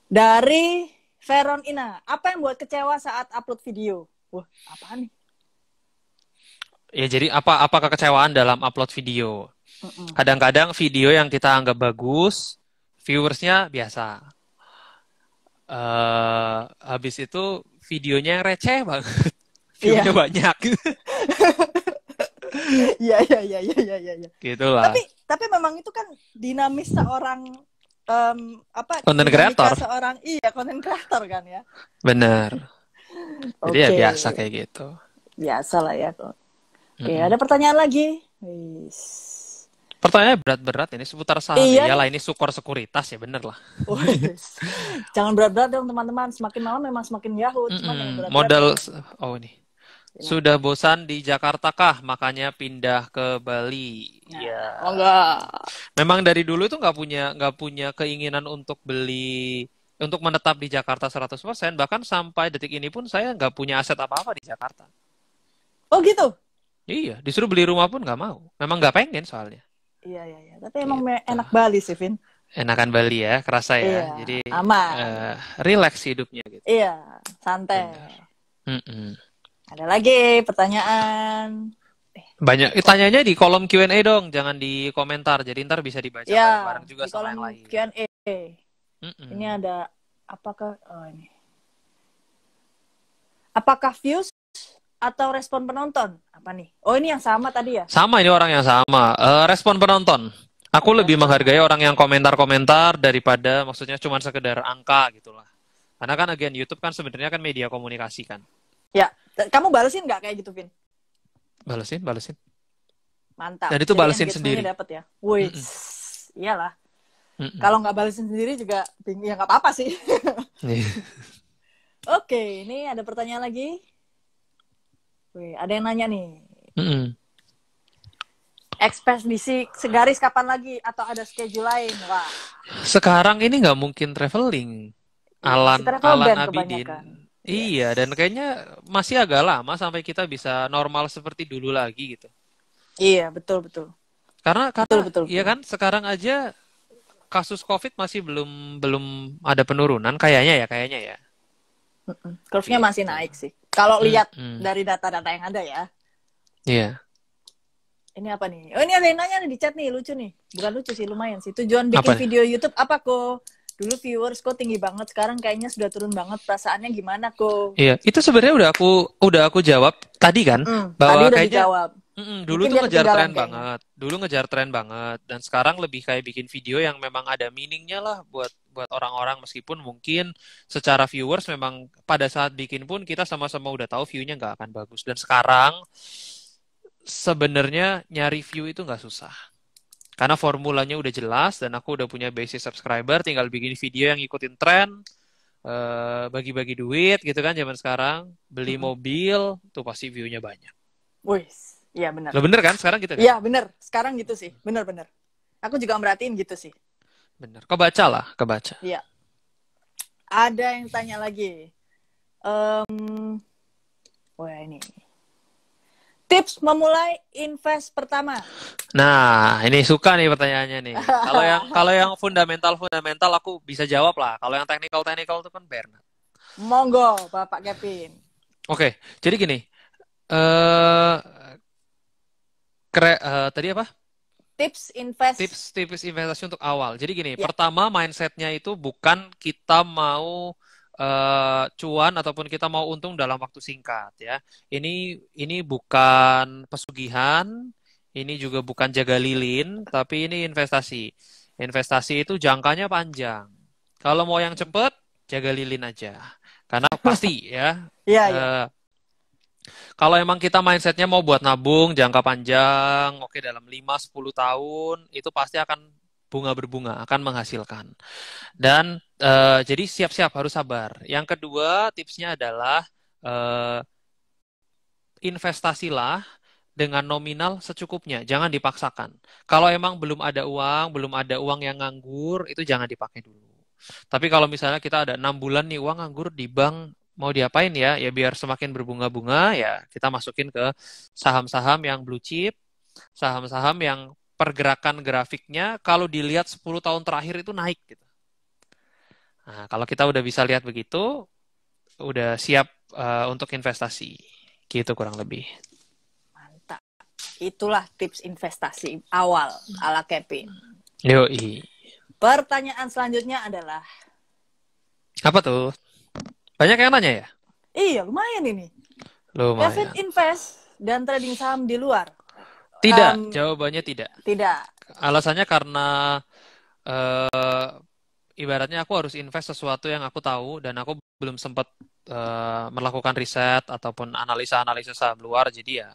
Dari Veron Ina, apa yang buat kecewa saat upload video? Wah, apa nih? Ya jadi apa apa kekecewaan dalam upload video? Kadang-kadang video yang kita anggap bagus, viewersnya biasa. Uh, habis itu videonya yang receh banget, iya. viewnya yeah. banyak. Iya, iya iya iya iya iya iya. Gitulah. Tapi tapi memang itu kan dinamis seorang um, apa? Konten kreator. Seorang iya konten kreator kan ya. Benar. Jadi okay. ya biasa kayak gitu. Biasa lah ya kok. Oke, mm -hmm. ada pertanyaan lagi? Wiss. Pertanyaannya berat-berat ini seputar saham. Iya. Ya. lah ini sukor sekuritas ya bener lah. Jangan berat-berat dong teman-teman. Semakin malam memang semakin yahut. Mm -hmm. Modal oh ini. Iya. Sudah bosan di Jakarta kah? Makanya pindah ke Bali. Nah, iya. Yeah. Oh enggak. Memang dari dulu itu nggak punya nggak punya keinginan untuk beli untuk menetap di Jakarta 100%, bahkan sampai detik ini pun saya nggak punya aset apa-apa di Jakarta. Oh gitu? Iya, disuruh beli rumah pun nggak mau. Memang nggak pengen soalnya. Iya iya iya. Tapi emang gitu. enak Bali sih, Vin. Enakan Bali ya, kerasa ya. Iya, Jadi aman. Uh, relax hidupnya gitu. Iya, santai. Mm -mm. Ada lagi pertanyaan. Eh. Banyak eh, tanyanya di kolom Q&A dong, jangan di komentar. Jadi ntar bisa dibaca ya, bareng juga di sama yang lain. Q&A. Mm -mm. Ini ada apakah oh ini. Apakah views atau respon penonton? Apa nih? Oh ini yang sama tadi ya? Sama ini orang yang sama. Uh, respon penonton. Aku lebih menghargai orang yang komentar-komentar daripada maksudnya cuma sekedar angka gitulah. Karena kan agen YouTube kan sebenarnya kan media komunikasi kan. Ya, kamu balesin nggak kayak gitu, Vin? Balesin, balesin. Mantap. jadi itu Jadi balesin sendiri. dapat ya. woi mm -mm. iyalah. Mm -mm. Kalau nggak balesin sendiri juga ya nggak apa-apa sih. Iya. Oke, ini ada pertanyaan lagi. Wih, ada yang nanya nih. Mm -hmm. Ekspedisi segaris kapan lagi atau ada schedule lain? Wah. Sekarang ini nggak mungkin traveling. Iya, Alan, si travel Alan Abidin. Kebanyakan. Iya, dan kayaknya masih agak lama sampai kita bisa normal seperti dulu lagi gitu. Iya, betul betul. Karena karena betul, betul, iya kan sekarang aja kasus COVID masih belum belum ada penurunan kayaknya ya kayaknya ya. Kurvnya masih naik sih. Kalau hmm. lihat hmm, hmm. dari data-data yang ada ya. Iya. Yeah. Ini apa nih? Oh ini ada yang nanya di chat nih, lucu nih. Bukan lucu sih, lumayan sih. Tujuan bikin apa? video YouTube apa kok? Dulu viewers kok tinggi banget, sekarang kayaknya sudah turun banget. Perasaannya gimana kok? Iya, itu sebenarnya udah aku udah aku jawab tadi kan, mm, bahwa tadi udah kayaknya dijawab. Mm-mm, dulu Mungkin tuh ngejar tren banget, dulu ngejar tren banget, dan sekarang lebih kayak bikin video yang memang ada meaningnya lah buat buat orang-orang meskipun mungkin secara viewers memang pada saat bikin pun kita sama-sama udah tahu view-nya nggak akan bagus dan sekarang sebenarnya nyari view itu nggak susah karena formulanya udah jelas dan aku udah punya basis subscriber tinggal bikin video yang ngikutin tren eh, bagi-bagi duit gitu kan zaman sekarang beli hmm. mobil tuh pasti view-nya banyak. Wih, iya benar. Lo bener kan sekarang gitu? Iya kan? benar, sekarang gitu sih, benar-benar. Aku juga merhatiin gitu sih. Bener. Kebaca lah, kebaca. Iya. Ada yang tanya lagi. Um, wah ini. Tips memulai invest pertama. Nah, ini suka nih pertanyaannya nih. Kalau yang kalau yang fundamental fundamental aku bisa jawab lah. Kalau yang teknikal teknikal itu kan Bernard. Monggo, Bapak Kevin. Oke, jadi gini. Eh uh, kre, uh, tadi apa? tips invest tips tips investasi untuk awal jadi gini yeah. pertama mindsetnya itu bukan kita mau uh, cuan ataupun kita mau untung dalam waktu singkat ya ini ini bukan pesugihan ini juga bukan jaga lilin tapi ini investasi investasi itu jangkanya panjang kalau mau yang cepet jaga lilin aja karena pasti ya yeah, iya, iya. uh, kalau emang kita mindsetnya mau buat nabung jangka panjang, oke dalam 5-10 tahun itu pasti akan bunga berbunga, akan menghasilkan. Dan uh, jadi siap-siap harus sabar. Yang kedua tipsnya adalah uh, investasilah dengan nominal secukupnya, jangan dipaksakan. Kalau emang belum ada uang, belum ada uang yang nganggur, itu jangan dipakai dulu. Tapi kalau misalnya kita ada enam bulan nih uang nganggur di bank mau diapain ya? Ya biar semakin berbunga-bunga ya kita masukin ke saham-saham yang blue chip, saham-saham yang pergerakan grafiknya kalau dilihat 10 tahun terakhir itu naik gitu. Nah, kalau kita udah bisa lihat begitu, udah siap uh, untuk investasi. Gitu kurang lebih. Mantap. Itulah tips investasi awal ala Kevin. Yoi. Pertanyaan selanjutnya adalah apa tuh? Banyak yang nanya ya? Iya, lumayan ini. Lumayan. David invest dan trading saham di luar. Tidak, um, jawabannya tidak. Tidak. Alasannya karena uh, ibaratnya aku harus invest sesuatu yang aku tahu dan aku belum sempat uh, eh, melakukan riset ataupun analisa-analisa saham luar, jadi ya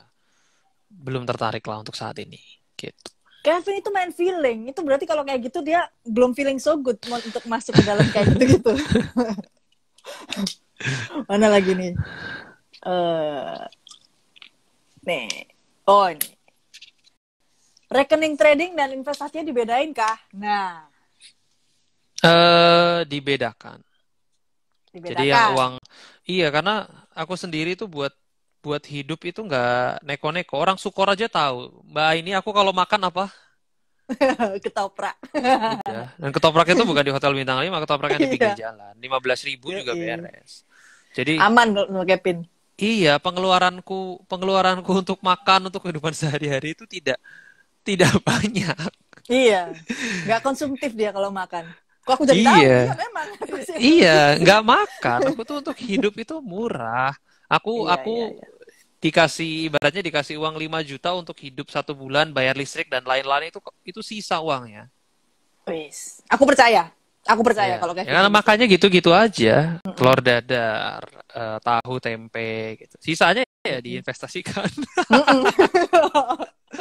belum tertarik lah untuk saat ini. Gitu. Kevin itu main feeling, itu berarti kalau kayak gitu dia belum feeling so good untuk masuk ke dalam kayak gitu gitu. Mana lagi nih? Uh, nih. Oh, ini. Rekening trading dan investasinya dibedain kah? Nah. Eh, uh, dibedakan. dibedakan. Jadi yang uang iya karena aku sendiri tuh buat buat hidup itu nggak neko-neko. Orang sukor aja tahu. Mbak ini aku kalau makan apa? ketoprak. Iya. Dan ketoprak itu bukan di hotel bintang 5, ketopraknya di pinggir iya. jalan, jalan. 15 ribu iya. juga beres. Jadi aman loh, Kevin. Iya, pengeluaranku pengeluaranku untuk makan untuk kehidupan sehari-hari itu tidak tidak banyak. Iya, nggak konsumtif dia kalau makan. Kok aku jadi iya. tahu? Iya, memang. iya, nggak makan. Aku tuh untuk hidup itu murah. Aku iya, aku iya, iya dikasih ibaratnya dikasih uang 5 juta untuk hidup satu bulan bayar listrik dan lain-lain itu itu sisa uangnya. Please. aku percaya. Aku percaya yeah. kalau kayak ya, gitu. makanya gitu-gitu aja. Telur dadar, uh, tahu tempe gitu. Sisanya ya diinvestasikan.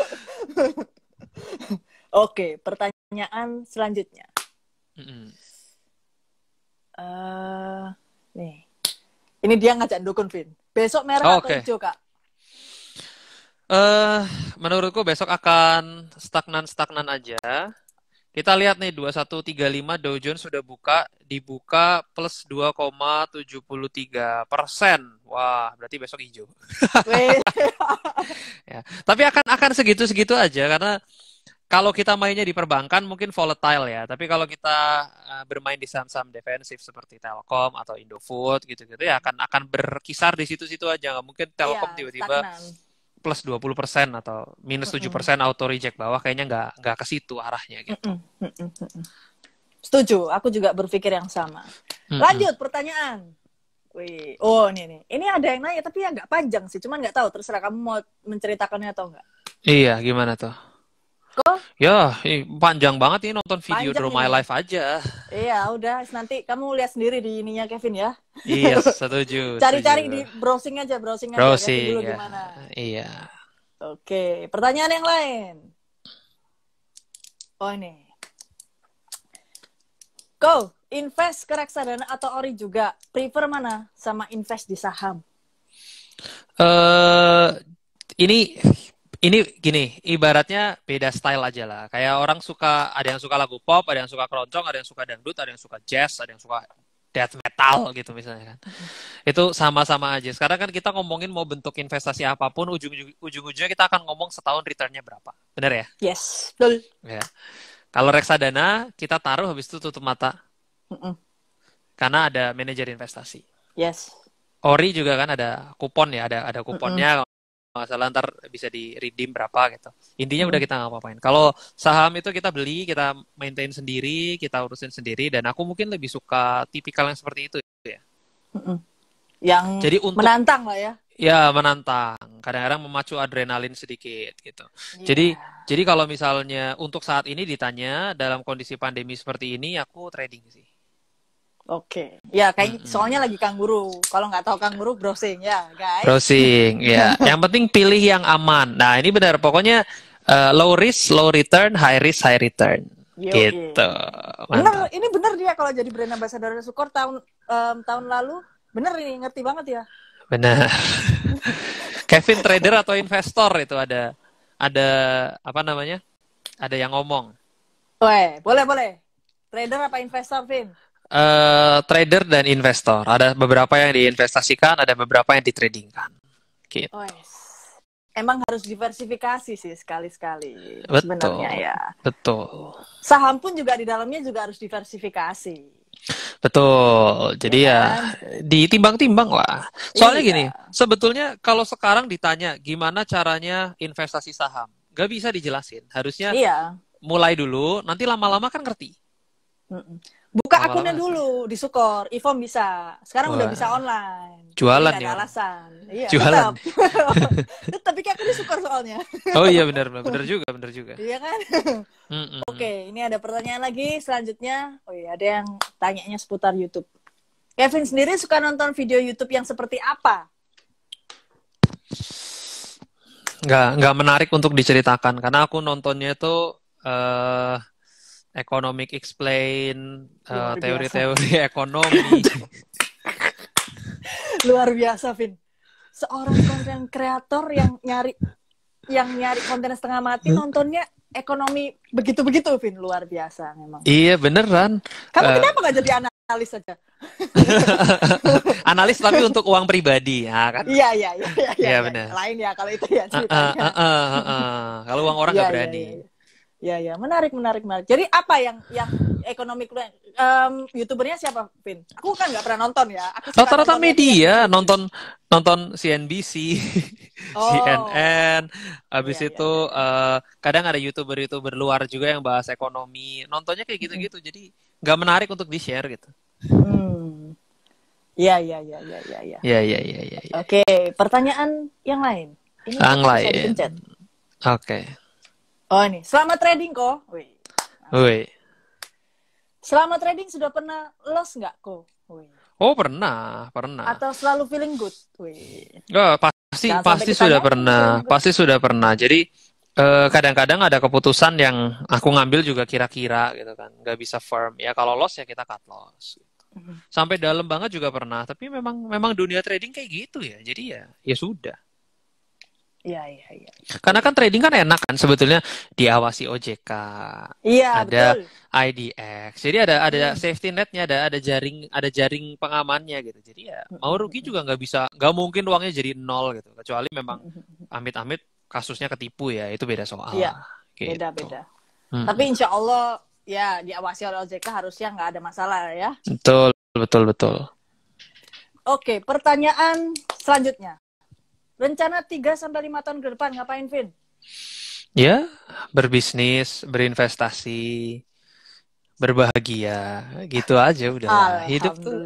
Oke, pertanyaan selanjutnya. Mm-hmm. Uh, nih, ini dia ngajak dukun Vin. Besok merah oh, atau okay. hijau kak? Uh, menurutku besok akan stagnan-stagnan aja. Kita lihat nih 2135 Dow Jones sudah buka dibuka plus 2,73 persen. Wah, berarti besok hijau. ya. Tapi akan akan segitu-segitu aja karena kalau kita mainnya di perbankan mungkin volatile ya, tapi kalau kita uh, bermain di saham-saham defensif seperti Telkom atau Indofood gitu-gitu ya akan akan berkisar di situ-situ aja. mungkin Telkom iya, tiba-tiba ya, plus 20% atau minus tujuh persen auto reject bawah kayaknya nggak nggak ke situ arahnya gitu. Mm -mm, mm Setuju, aku juga berpikir yang sama. Mm -mm. Lanjut pertanyaan. Wih, oh ini nih. Ini ada yang nanya tapi ya nggak panjang sih, cuman nggak tahu terserah kamu mau menceritakannya atau enggak. Iya, gimana tuh? Go. Ya, panjang banget ini nonton video Draw My Life aja. Iya, udah nanti kamu lihat sendiri di ininya Kevin ya. Iya, setuju. Cari-cari di browsing aja, browsing, browsing aja. Browsing. Dulu ya. gimana. Iya. Oke, pertanyaan yang lain. Oh ini. Go, invest ke reksadana atau ori juga. Prefer mana sama invest di saham? Eh, uh, ini ini gini, ibaratnya beda style aja lah. Kayak orang suka, ada yang suka lagu pop, ada yang suka keroncong, ada yang suka dangdut, ada yang suka jazz, ada yang suka death metal gitu misalnya kan. Hmm. Itu sama-sama aja. Sekarang kan kita ngomongin mau bentuk investasi apapun, ujung-ujungnya kita akan ngomong setahun returnnya berapa. Bener ya? Yes, betul. Ya. Kalau reksadana, kita taruh habis itu tutup mata. Mm -mm. Karena ada manajer investasi. Yes. Ori juga kan ada kupon ya, ada ada kuponnya. Mm -mm masalah ntar bisa di redeem berapa gitu intinya hmm. udah kita nggak apa-apain kalau saham itu kita beli kita maintain sendiri kita urusin sendiri dan aku mungkin lebih suka tipikal yang seperti itu ya yang jadi untuk, menantang lah ya ya menantang kadang-kadang memacu adrenalin sedikit gitu yeah. jadi jadi kalau misalnya untuk saat ini ditanya dalam kondisi pandemi seperti ini aku trading sih Oke, okay. ya kayak mm -hmm. soalnya lagi kangguru. Kalau nggak tahu kangguru browsing ya, guys. Browsing, ya. yang penting pilih yang aman. Nah ini benar, pokoknya uh, low risk, low return, high risk, high return. Yo, gitu. Benar, ini benar dia kalau jadi brand ambassador Sukor tahun um, tahun lalu. Benar ini, ngerti banget ya. Benar. Kevin trader atau investor itu ada ada apa namanya? Ada yang ngomong. Weh, boleh, boleh. Trader apa investor, Vin? Eh, trader dan investor. Ada beberapa yang diinvestasikan, ada beberapa yang ditradingkan. Gitu. Oh, yes. Emang harus diversifikasi sih sekali-sekali. Betul. Sebenarnya ya. Betul. Saham pun juga di dalamnya juga harus diversifikasi. Betul. Jadi iya ya, ya ditimbang-timbang lah. Soalnya iya. gini, sebetulnya kalau sekarang ditanya gimana caranya investasi saham, gak bisa dijelasin. Harusnya iya. mulai dulu, nanti lama-lama kan ngerti. Buka oh, akunnya dulu di Sukor, Ivom bisa. Sekarang Wah. udah bisa online. Jualan ya. alasan. Iya, Jualan. Tetap. Tapi kayak aku di Sukor soalnya. oh iya benar benar juga, benar juga. Iya kan? Mm -mm. Oke, ini ada pertanyaan lagi selanjutnya. Oh iya, ada yang tanyanya seputar YouTube. Kevin sendiri suka nonton video YouTube yang seperti apa? Nggak, nggak menarik untuk diceritakan karena aku nontonnya itu uh, economic explain, eh, teori-teori uh, ekonomi. Luar biasa, Vin. Seorang konten kreator yang nyari yang nyari konten setengah mati hmm? nontonnya ekonomi begitu-begitu, Vin. Luar biasa memang. Iya, beneran. Kamu uh, kenapa nggak jadi analis saja? analis tapi untuk uang pribadi, ya kan? Iya, iya, iya. Iya, ya, ya, Lain ya kalau itu ya Uh, uh, uh, uh, uh, uh. Kalau uang orang iya, nggak iya, berani. ya, ya. Ya ya, menarik menarik menarik. Jadi apa yang yang ekonomi um, youtubernya siapa, Pin? Aku kan nggak pernah nonton ya. Rata-rata media ya. nonton nonton CNBC, oh. CNN, Abis ya, itu ya. Uh, kadang ada youtuber-youtuber luar juga yang bahas ekonomi. Nontonnya kayak gitu-gitu. Hmm. Jadi nggak menarik untuk di share gitu. Hmm. Ya ya ya ya ya ya. Ya ya ya ya. ya. Oke, okay. pertanyaan yang lain. Ini yang lain. Oke. Okay. Oh ini, selamat trading kok. Woi. Selamat trading sudah pernah loss nggak kok? Oh pernah, pernah. Atau selalu feeling good? Wih. Oh, pasti Jangan pasti sudah pernah, pasti sudah pernah. Jadi eh, kadang-kadang eh, ada keputusan yang aku ngambil juga kira-kira gitu kan, nggak bisa firm. Ya kalau loss ya kita cut loss. Mm-hmm. Sampai dalam banget juga pernah, tapi memang memang dunia trading kayak gitu ya. Jadi ya ya sudah. Iya, iya, iya. Karena kan trading kan enak kan sebetulnya diawasi OJK. Iya, ada betul. IDX. Jadi ada ada hmm. safety netnya, ada ada jaring ada jaring pengamannya gitu. Jadi ya mau rugi juga nggak bisa, nggak mungkin uangnya jadi nol gitu. Kecuali memang amit-amit kasusnya ketipu ya, itu beda soal. Iya. Gitu. Beda beda. Hmm. Tapi insya Allah ya diawasi oleh OJK harusnya nggak ada masalah ya. Betul betul betul. Oke, pertanyaan selanjutnya. Rencana 3 sampai 5 tahun ke depan ngapain, Vin? Ya, berbisnis, berinvestasi, berbahagia, gitu aja udah. Hidup tuh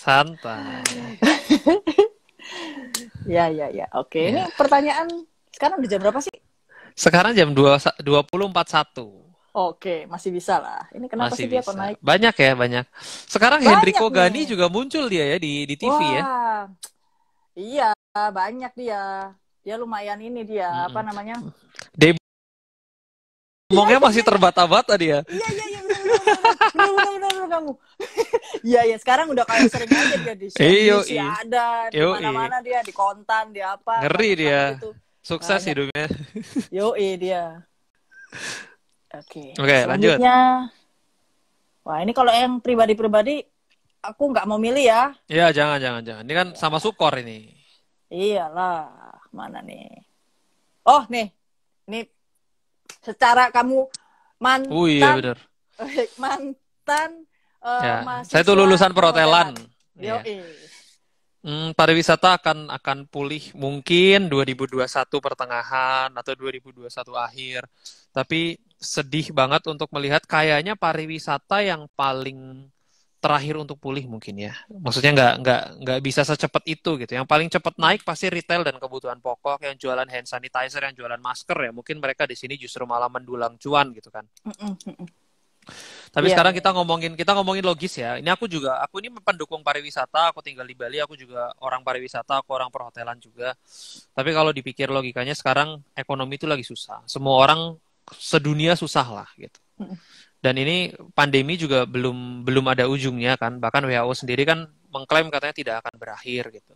santai. ya, ya, ya. Oke. Ya. Ini pertanyaan sekarang udah jam berapa sih? Sekarang jam 20.41. Oke, masih bisa lah. Ini kenapa masih sih bisa. dia kok naik? Banyak ya, banyak. Sekarang banyak Hendriko nih. juga muncul dia ya di di TV ya. Wah. ya. Iya, banyak dia dia lumayan ini dia hmm. apa namanya dia ngomongnya masih terbata-bata dia iya iya iya benar benar benar kamu iya iya sekarang udah kayak sering aja dia di Iya di ada di mana-mana iya. dia di kontan di apa ngeri apa, dia gitu. sukses nah, hidupnya yo dia oke okay. oke okay, lanjut wah ini kalau yang pribadi-pribadi aku nggak mau milih ya iya jangan jangan jangan ini kan iya. sama sukor ini Iyalah, mana nih? Oh, nih. nih secara kamu mantan. Oh iya benar. mantan uh, ya. Saya itu lulusan perhotelan. ya. Hmm, pariwisata akan akan pulih mungkin 2021 pertengahan atau 2021 akhir. Tapi sedih banget untuk melihat kayaknya pariwisata yang paling terakhir untuk pulih mungkin ya. Maksudnya nggak nggak nggak bisa secepat itu gitu. Yang paling cepat naik pasti retail dan kebutuhan pokok, yang jualan hand sanitizer, yang jualan masker ya. Mungkin mereka di sini justru malah mendulang cuan gitu kan. Tapi yeah. sekarang kita ngomongin kita ngomongin logis ya. Ini aku juga aku ini pendukung pariwisata. Aku tinggal di Bali. Aku juga orang pariwisata. Aku orang perhotelan juga. Tapi kalau dipikir logikanya sekarang ekonomi itu lagi susah. Semua orang sedunia susah lah gitu. Dan ini pandemi juga belum belum ada ujungnya kan. Bahkan WHO sendiri kan mengklaim katanya tidak akan berakhir gitu.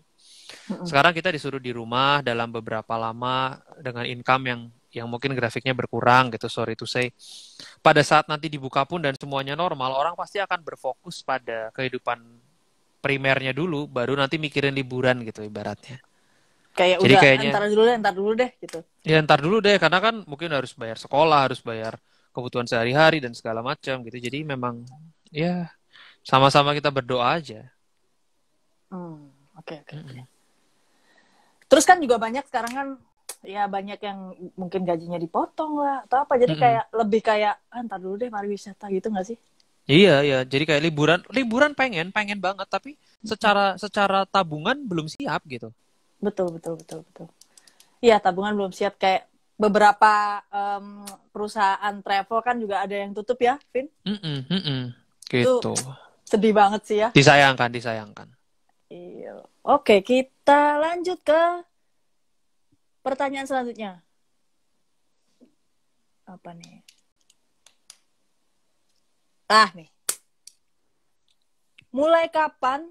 Sekarang kita disuruh di rumah dalam beberapa lama dengan income yang yang mungkin grafiknya berkurang gitu, sorry to say. Pada saat nanti dibuka pun dan semuanya normal, orang pasti akan berfokus pada kehidupan primernya dulu, baru nanti mikirin liburan gitu ibaratnya. Kayak Jadi udah kayaknya, ntar dulu deh, ntar dulu deh gitu. Ya ntar dulu deh, karena kan mungkin harus bayar sekolah, harus bayar kebutuhan sehari-hari dan segala macam gitu. Jadi memang ya sama-sama kita berdoa aja. Hmm, oke okay, Okay. -hmm. Terus kan juga banyak sekarang kan ya banyak yang mungkin gajinya dipotong lah atau apa. Jadi -hmm. kayak lebih kayak ah, ntar dulu deh pariwisata gitu nggak sih? Iya iya. Jadi kayak liburan liburan pengen pengen banget tapi secara secara tabungan belum siap gitu. Betul betul betul betul. Iya tabungan belum siap kayak beberapa um, perusahaan travel kan juga ada yang tutup ya, Vin? Mm -mm, mm -mm. Gitu. Itu sedih banget sih ya. Disayangkan, disayangkan. Iya. Oke, kita lanjut ke pertanyaan selanjutnya. Apa nih? Ah nih. Mulai kapan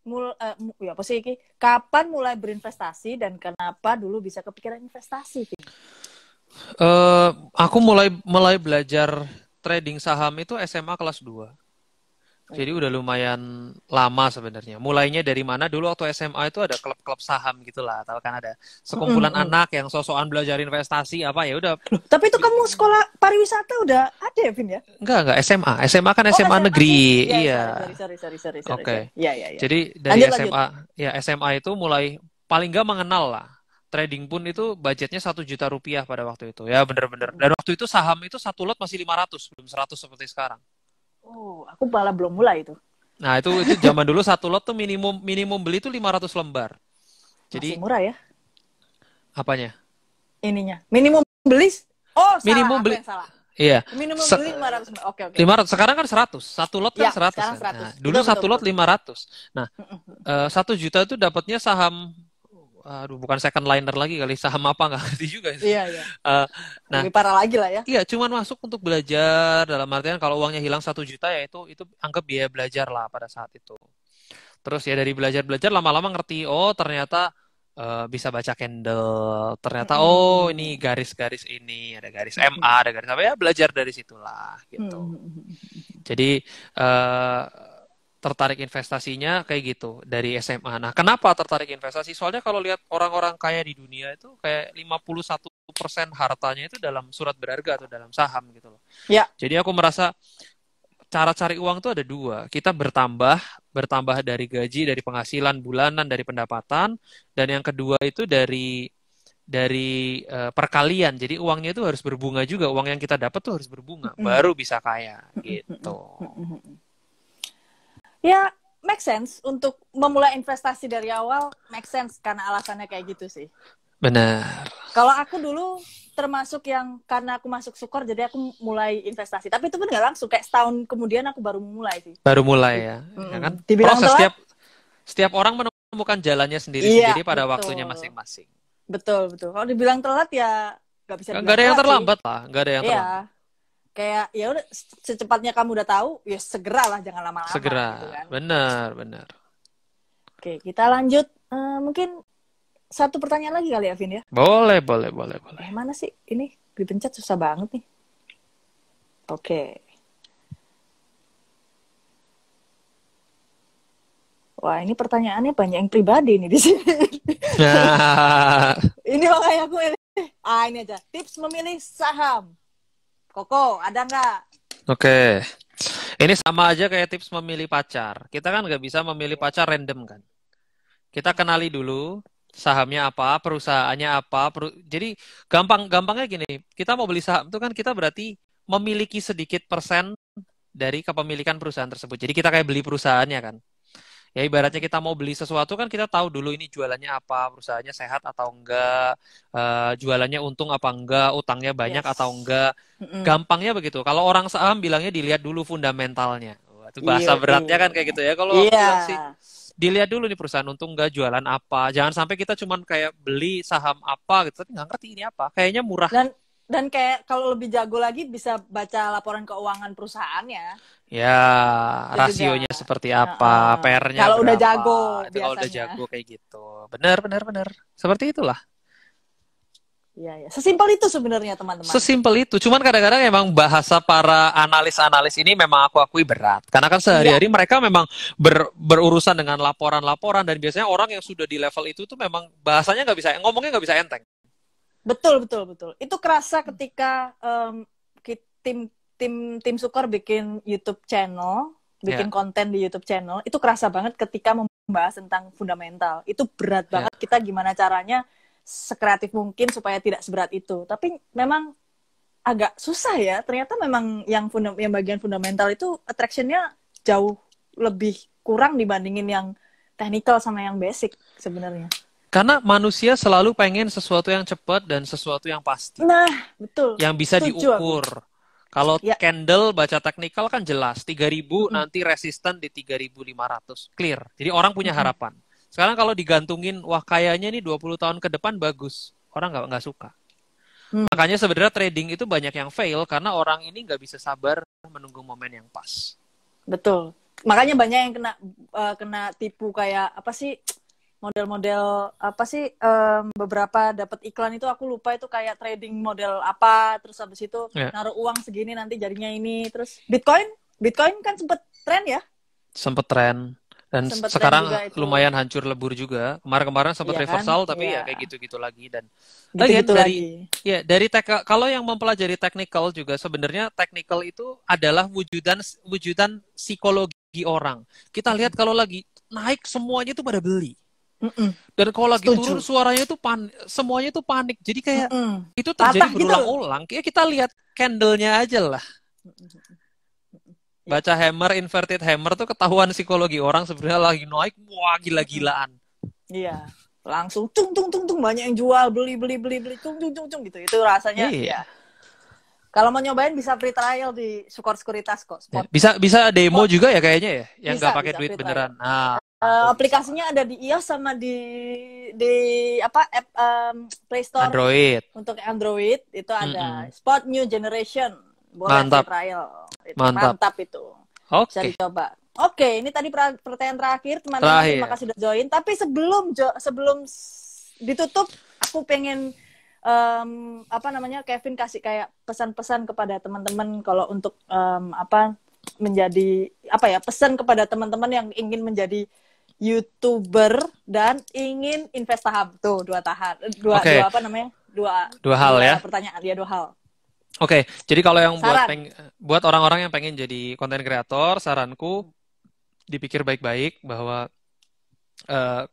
mul uh, ya apa sih Kapan mulai berinvestasi dan kenapa dulu bisa kepikiran investasi? Sih? Uh, aku mulai mulai belajar trading saham itu SMA kelas 2. Jadi udah lumayan lama sebenarnya. Mulainya dari mana? Dulu waktu SMA itu ada klub-klub saham gitu lah, tahu kan ada sekumpulan mm-hmm. anak yang sosokan belajar investasi apa ya udah. Tapi itu kamu sekolah pariwisata udah ada ya, Vin ya? Enggak, enggak SMA. SMA kan oh, SMA, negeri. Ya, iya. iya. Oke. Okay. Iya, iya, iya. Jadi dari lanjut, SMA, lanjut. ya SMA itu mulai paling enggak mengenal lah trading pun itu budgetnya satu juta rupiah pada waktu itu ya bener-bener dan waktu itu saham itu satu lot masih 500 belum 100 seperti sekarang oh aku malah belum mulai itu nah itu itu zaman dulu satu lot tuh minimum minimum beli itu 500 lembar jadi masih murah ya apanya ininya minimum beli oh salah. minimum beli aku yang salah Iya. Minimum Se beli 500. Oke, oke. 500. Sekarang kan 100. Satu lot kan ya, 100. Kan? Nah, dulu betul, satu betul, lot betul. 500. Nah, eh, satu juta itu dapatnya saham aduh bukan second liner lagi kali saham apa nggak ngerti juga sih. Iya iya. Uh, nah lebih parah lagi lah ya. Iya cuman masuk untuk belajar dalam artian kalau uangnya hilang satu juta ya itu itu anggap biaya belajar lah pada saat itu. Terus ya dari belajar belajar lama-lama ngerti oh ternyata uh, bisa baca candle ternyata mm -hmm. oh ini garis-garis ini ada garis MA mm -hmm. ada garis apa ya belajar dari situlah gitu mm -hmm. jadi uh, tertarik investasinya kayak gitu dari SMA. Nah, kenapa tertarik investasi? Soalnya kalau lihat orang-orang kaya di dunia itu kayak 51% hartanya itu dalam surat berharga atau dalam saham gitu loh. Ya. Jadi aku merasa cara cari uang itu ada dua. Kita bertambah, bertambah dari gaji, dari penghasilan bulanan, dari pendapatan, dan yang kedua itu dari dari uh, perkalian. Jadi uangnya itu harus berbunga juga. Uang yang kita dapat tuh harus berbunga, baru bisa kaya gitu ya make sense untuk memulai investasi dari awal make sense karena alasannya kayak gitu sih benar kalau aku dulu termasuk yang karena aku masuk sukor jadi aku mulai investasi tapi itu pun nggak langsung kayak setahun kemudian aku baru mulai sih baru mulai ya, mm ya kan Dibilang proses setiap setiap orang menemukan jalannya sendiri sendiri iya, pada betul. waktunya masing-masing betul betul kalau dibilang telat ya nggak bisa nggak ada yang terlambat sih. lah nggak ada yang iya. terlambat kayak ya udah secepatnya kamu udah tahu ya segeralah jangan lama-lama gitu segera gitu kan. benar benar oke kita lanjut uh, mungkin satu pertanyaan lagi kali ya Vin ya boleh boleh boleh boleh eh, mana sih ini dipencet susah banget nih oke Wah, ini pertanyaannya banyak yang pribadi nih di sini. Nah. ini makanya aku ini. Ah, ini aja. Tips memilih saham Koko, ada nggak? Oke. Okay. Ini sama aja kayak tips memilih pacar. Kita kan nggak bisa memilih pacar random kan. Kita kenali dulu sahamnya apa, perusahaannya apa. Peru... Jadi gampang-gampangnya gini, kita mau beli saham itu kan kita berarti memiliki sedikit persen dari kepemilikan perusahaan tersebut. Jadi kita kayak beli perusahaannya kan ya ibaratnya kita mau beli sesuatu kan kita tahu dulu ini jualannya apa perusahaannya sehat atau enggak uh, jualannya untung apa enggak utangnya banyak yes. atau enggak mm gampangnya begitu kalau orang saham bilangnya dilihat dulu fundamentalnya Wah, itu iya, bahasa yeah, beratnya yeah. kan kayak gitu ya kalau yeah. sih dilihat dulu nih perusahaan untung enggak jualan apa jangan sampai kita cuman kayak beli saham apa gitu tapi nggak ngerti ini apa kayaknya murah Dan dan kayak kalau lebih jago lagi bisa baca laporan keuangan perusahaan Ya, Ya rasionya juga. seperti apa, uh, PR-nya Kalau udah jago, kalau udah jago kayak gitu. Benar, benar, benar. Seperti itulah. Ya, ya. Sesimpel itu sebenarnya teman-teman. Sesimpel itu. Cuman kadang-kadang emang bahasa para analis-analis ini memang aku akui berat. Karena kan sehari-hari ya. mereka memang ber, berurusan dengan laporan-laporan dan biasanya orang yang sudah di level itu tuh memang bahasanya nggak bisa ngomongnya nggak bisa enteng. Betul betul betul. Itu kerasa ketika um, tim tim tim Sukor bikin YouTube channel, bikin yeah. konten di YouTube channel, itu kerasa banget ketika membahas tentang fundamental. Itu berat ya. banget yeah. kita gimana caranya sekreatif mungkin supaya tidak seberat itu. Tapi memang agak susah ya. Ternyata memang yang funda yang bagian fundamental itu attractionnya jauh lebih kurang dibandingin yang technical sama yang basic sebenarnya. Karena manusia selalu pengen sesuatu yang cepat dan sesuatu yang pasti. Nah, betul. Yang bisa Setuju diukur. Kalau ya. candle baca teknikal kan jelas 3000 hmm. nanti resisten di 3500. Clear. Jadi orang punya harapan. Sekarang kalau digantungin wah kayaknya nih 20 tahun ke depan bagus. Orang nggak nggak suka. Hmm. Makanya sebenarnya trading itu banyak yang fail karena orang ini nggak bisa sabar menunggu momen yang pas. Betul. Makanya banyak yang kena uh, kena tipu kayak apa sih? model-model apa sih um, beberapa dapat iklan itu aku lupa itu kayak trading model apa terus habis itu yeah. naruh uang segini nanti jadinya ini terus Bitcoin Bitcoin kan sempet tren ya sempet tren dan sempet sekarang tren lumayan hancur lebur juga kemarin-kemarin sempet yeah, reversal kan? tapi yeah. ya iya. kayak gitu-gitu lagi dan gitu -gitu dari lagi. ya dari teka kalau yang mempelajari technical juga sebenarnya technical itu adalah wujudan wujudan psikologi orang kita lihat kalau lagi naik semuanya itu pada beli mm Dan kalau lagi Setuju. turun suaranya itu pan semuanya itu panik. Jadi kayak Mm-mm. itu terjadi gitu. berulang-ulang. Gitu. kita lihat candlenya aja lah. Baca hammer inverted hammer tuh ketahuan psikologi orang sebenarnya lagi naik wah gila-gilaan. Iya. Langsung tung tung tung tung banyak yang jual beli beli beli beli tung tung tung tung gitu. Itu rasanya iya. iya. Kalau mau nyobain bisa free trial di Sukor Sekuritas kok. Ya, spot. Bisa bisa demo spot. juga ya kayaknya ya yang nggak pakai duit beneran. Nah. Uh, aplikasinya ada di iOS sama di di apa app um, Play Store Android untuk Android itu ada mm -hmm. Spot New Generation boleh mantap. trial itu mantap. mantap itu okay. bisa dicoba oke okay, ini tadi pertanyaan terakhir teman-teman terima kasih sudah join tapi sebelum jo sebelum ditutup aku pengen um, apa namanya Kevin kasih kayak pesan-pesan kepada teman-teman kalau untuk um, apa menjadi apa ya pesan kepada teman-teman yang ingin menjadi youtuber dan ingin invest saham tuh dua tahap dua okay. dua apa namanya dua dua hal dua ya pertanyaan dia dua hal oke okay. jadi kalau yang Saran. buat peng, buat orang-orang yang pengen jadi konten kreator saranku dipikir baik-baik bahwa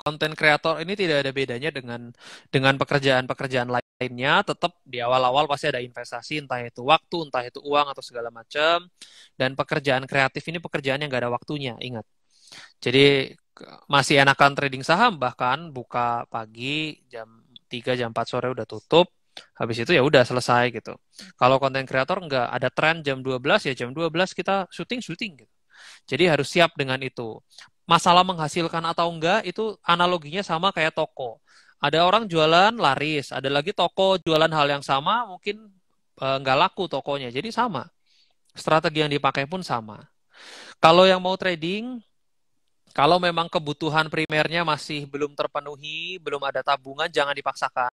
konten eh, uh, kreator ini tidak ada bedanya dengan dengan pekerjaan-pekerjaan lainnya tetap di awal-awal pasti ada investasi entah itu waktu entah itu uang atau segala macam dan pekerjaan kreatif ini pekerjaan yang gak ada waktunya ingat jadi masih enakan trading saham bahkan buka pagi jam 3 jam 4 sore udah tutup habis itu ya udah selesai gitu. Kalau konten kreator nggak ada tren jam 12 ya jam 12 kita syuting syuting gitu. Jadi harus siap dengan itu. Masalah menghasilkan atau enggak itu analoginya sama kayak toko. Ada orang jualan laris, ada lagi toko jualan hal yang sama mungkin eh, nggak laku tokonya. Jadi sama. Strategi yang dipakai pun sama. Kalau yang mau trading kalau memang kebutuhan primernya masih belum terpenuhi, belum ada tabungan, jangan dipaksakan.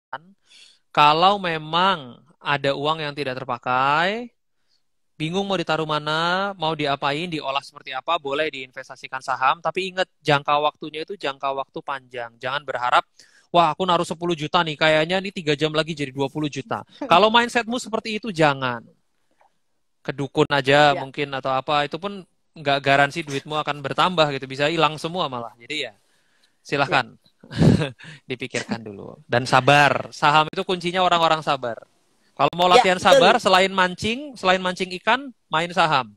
Kalau memang ada uang yang tidak terpakai, bingung mau ditaruh mana, mau diapain, diolah seperti apa, boleh diinvestasikan saham, tapi ingat jangka waktunya itu jangka waktu panjang. Jangan berharap wah aku naruh 10 juta nih, kayaknya ini 3 jam lagi jadi 20 juta. Kalau mindsetmu seperti itu jangan. Kedukun aja ya. mungkin atau apa, itu pun nggak garansi duitmu akan bertambah gitu bisa hilang semua malah jadi ya silahkan dipikirkan dulu dan sabar saham itu kuncinya orang-orang sabar kalau mau ya, latihan ya, sabar selain mancing selain mancing ikan main saham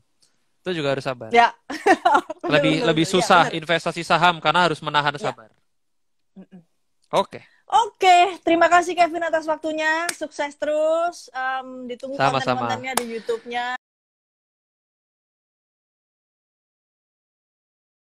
itu juga harus sabar ya lebih lebih ya, susah ya, investasi saham karena harus menahan ya. sabar ya. oke okay. Oke, terima kasih Kevin atas waktunya. Sukses terus. Um, ditunggu konten-kontennya di YouTube-nya.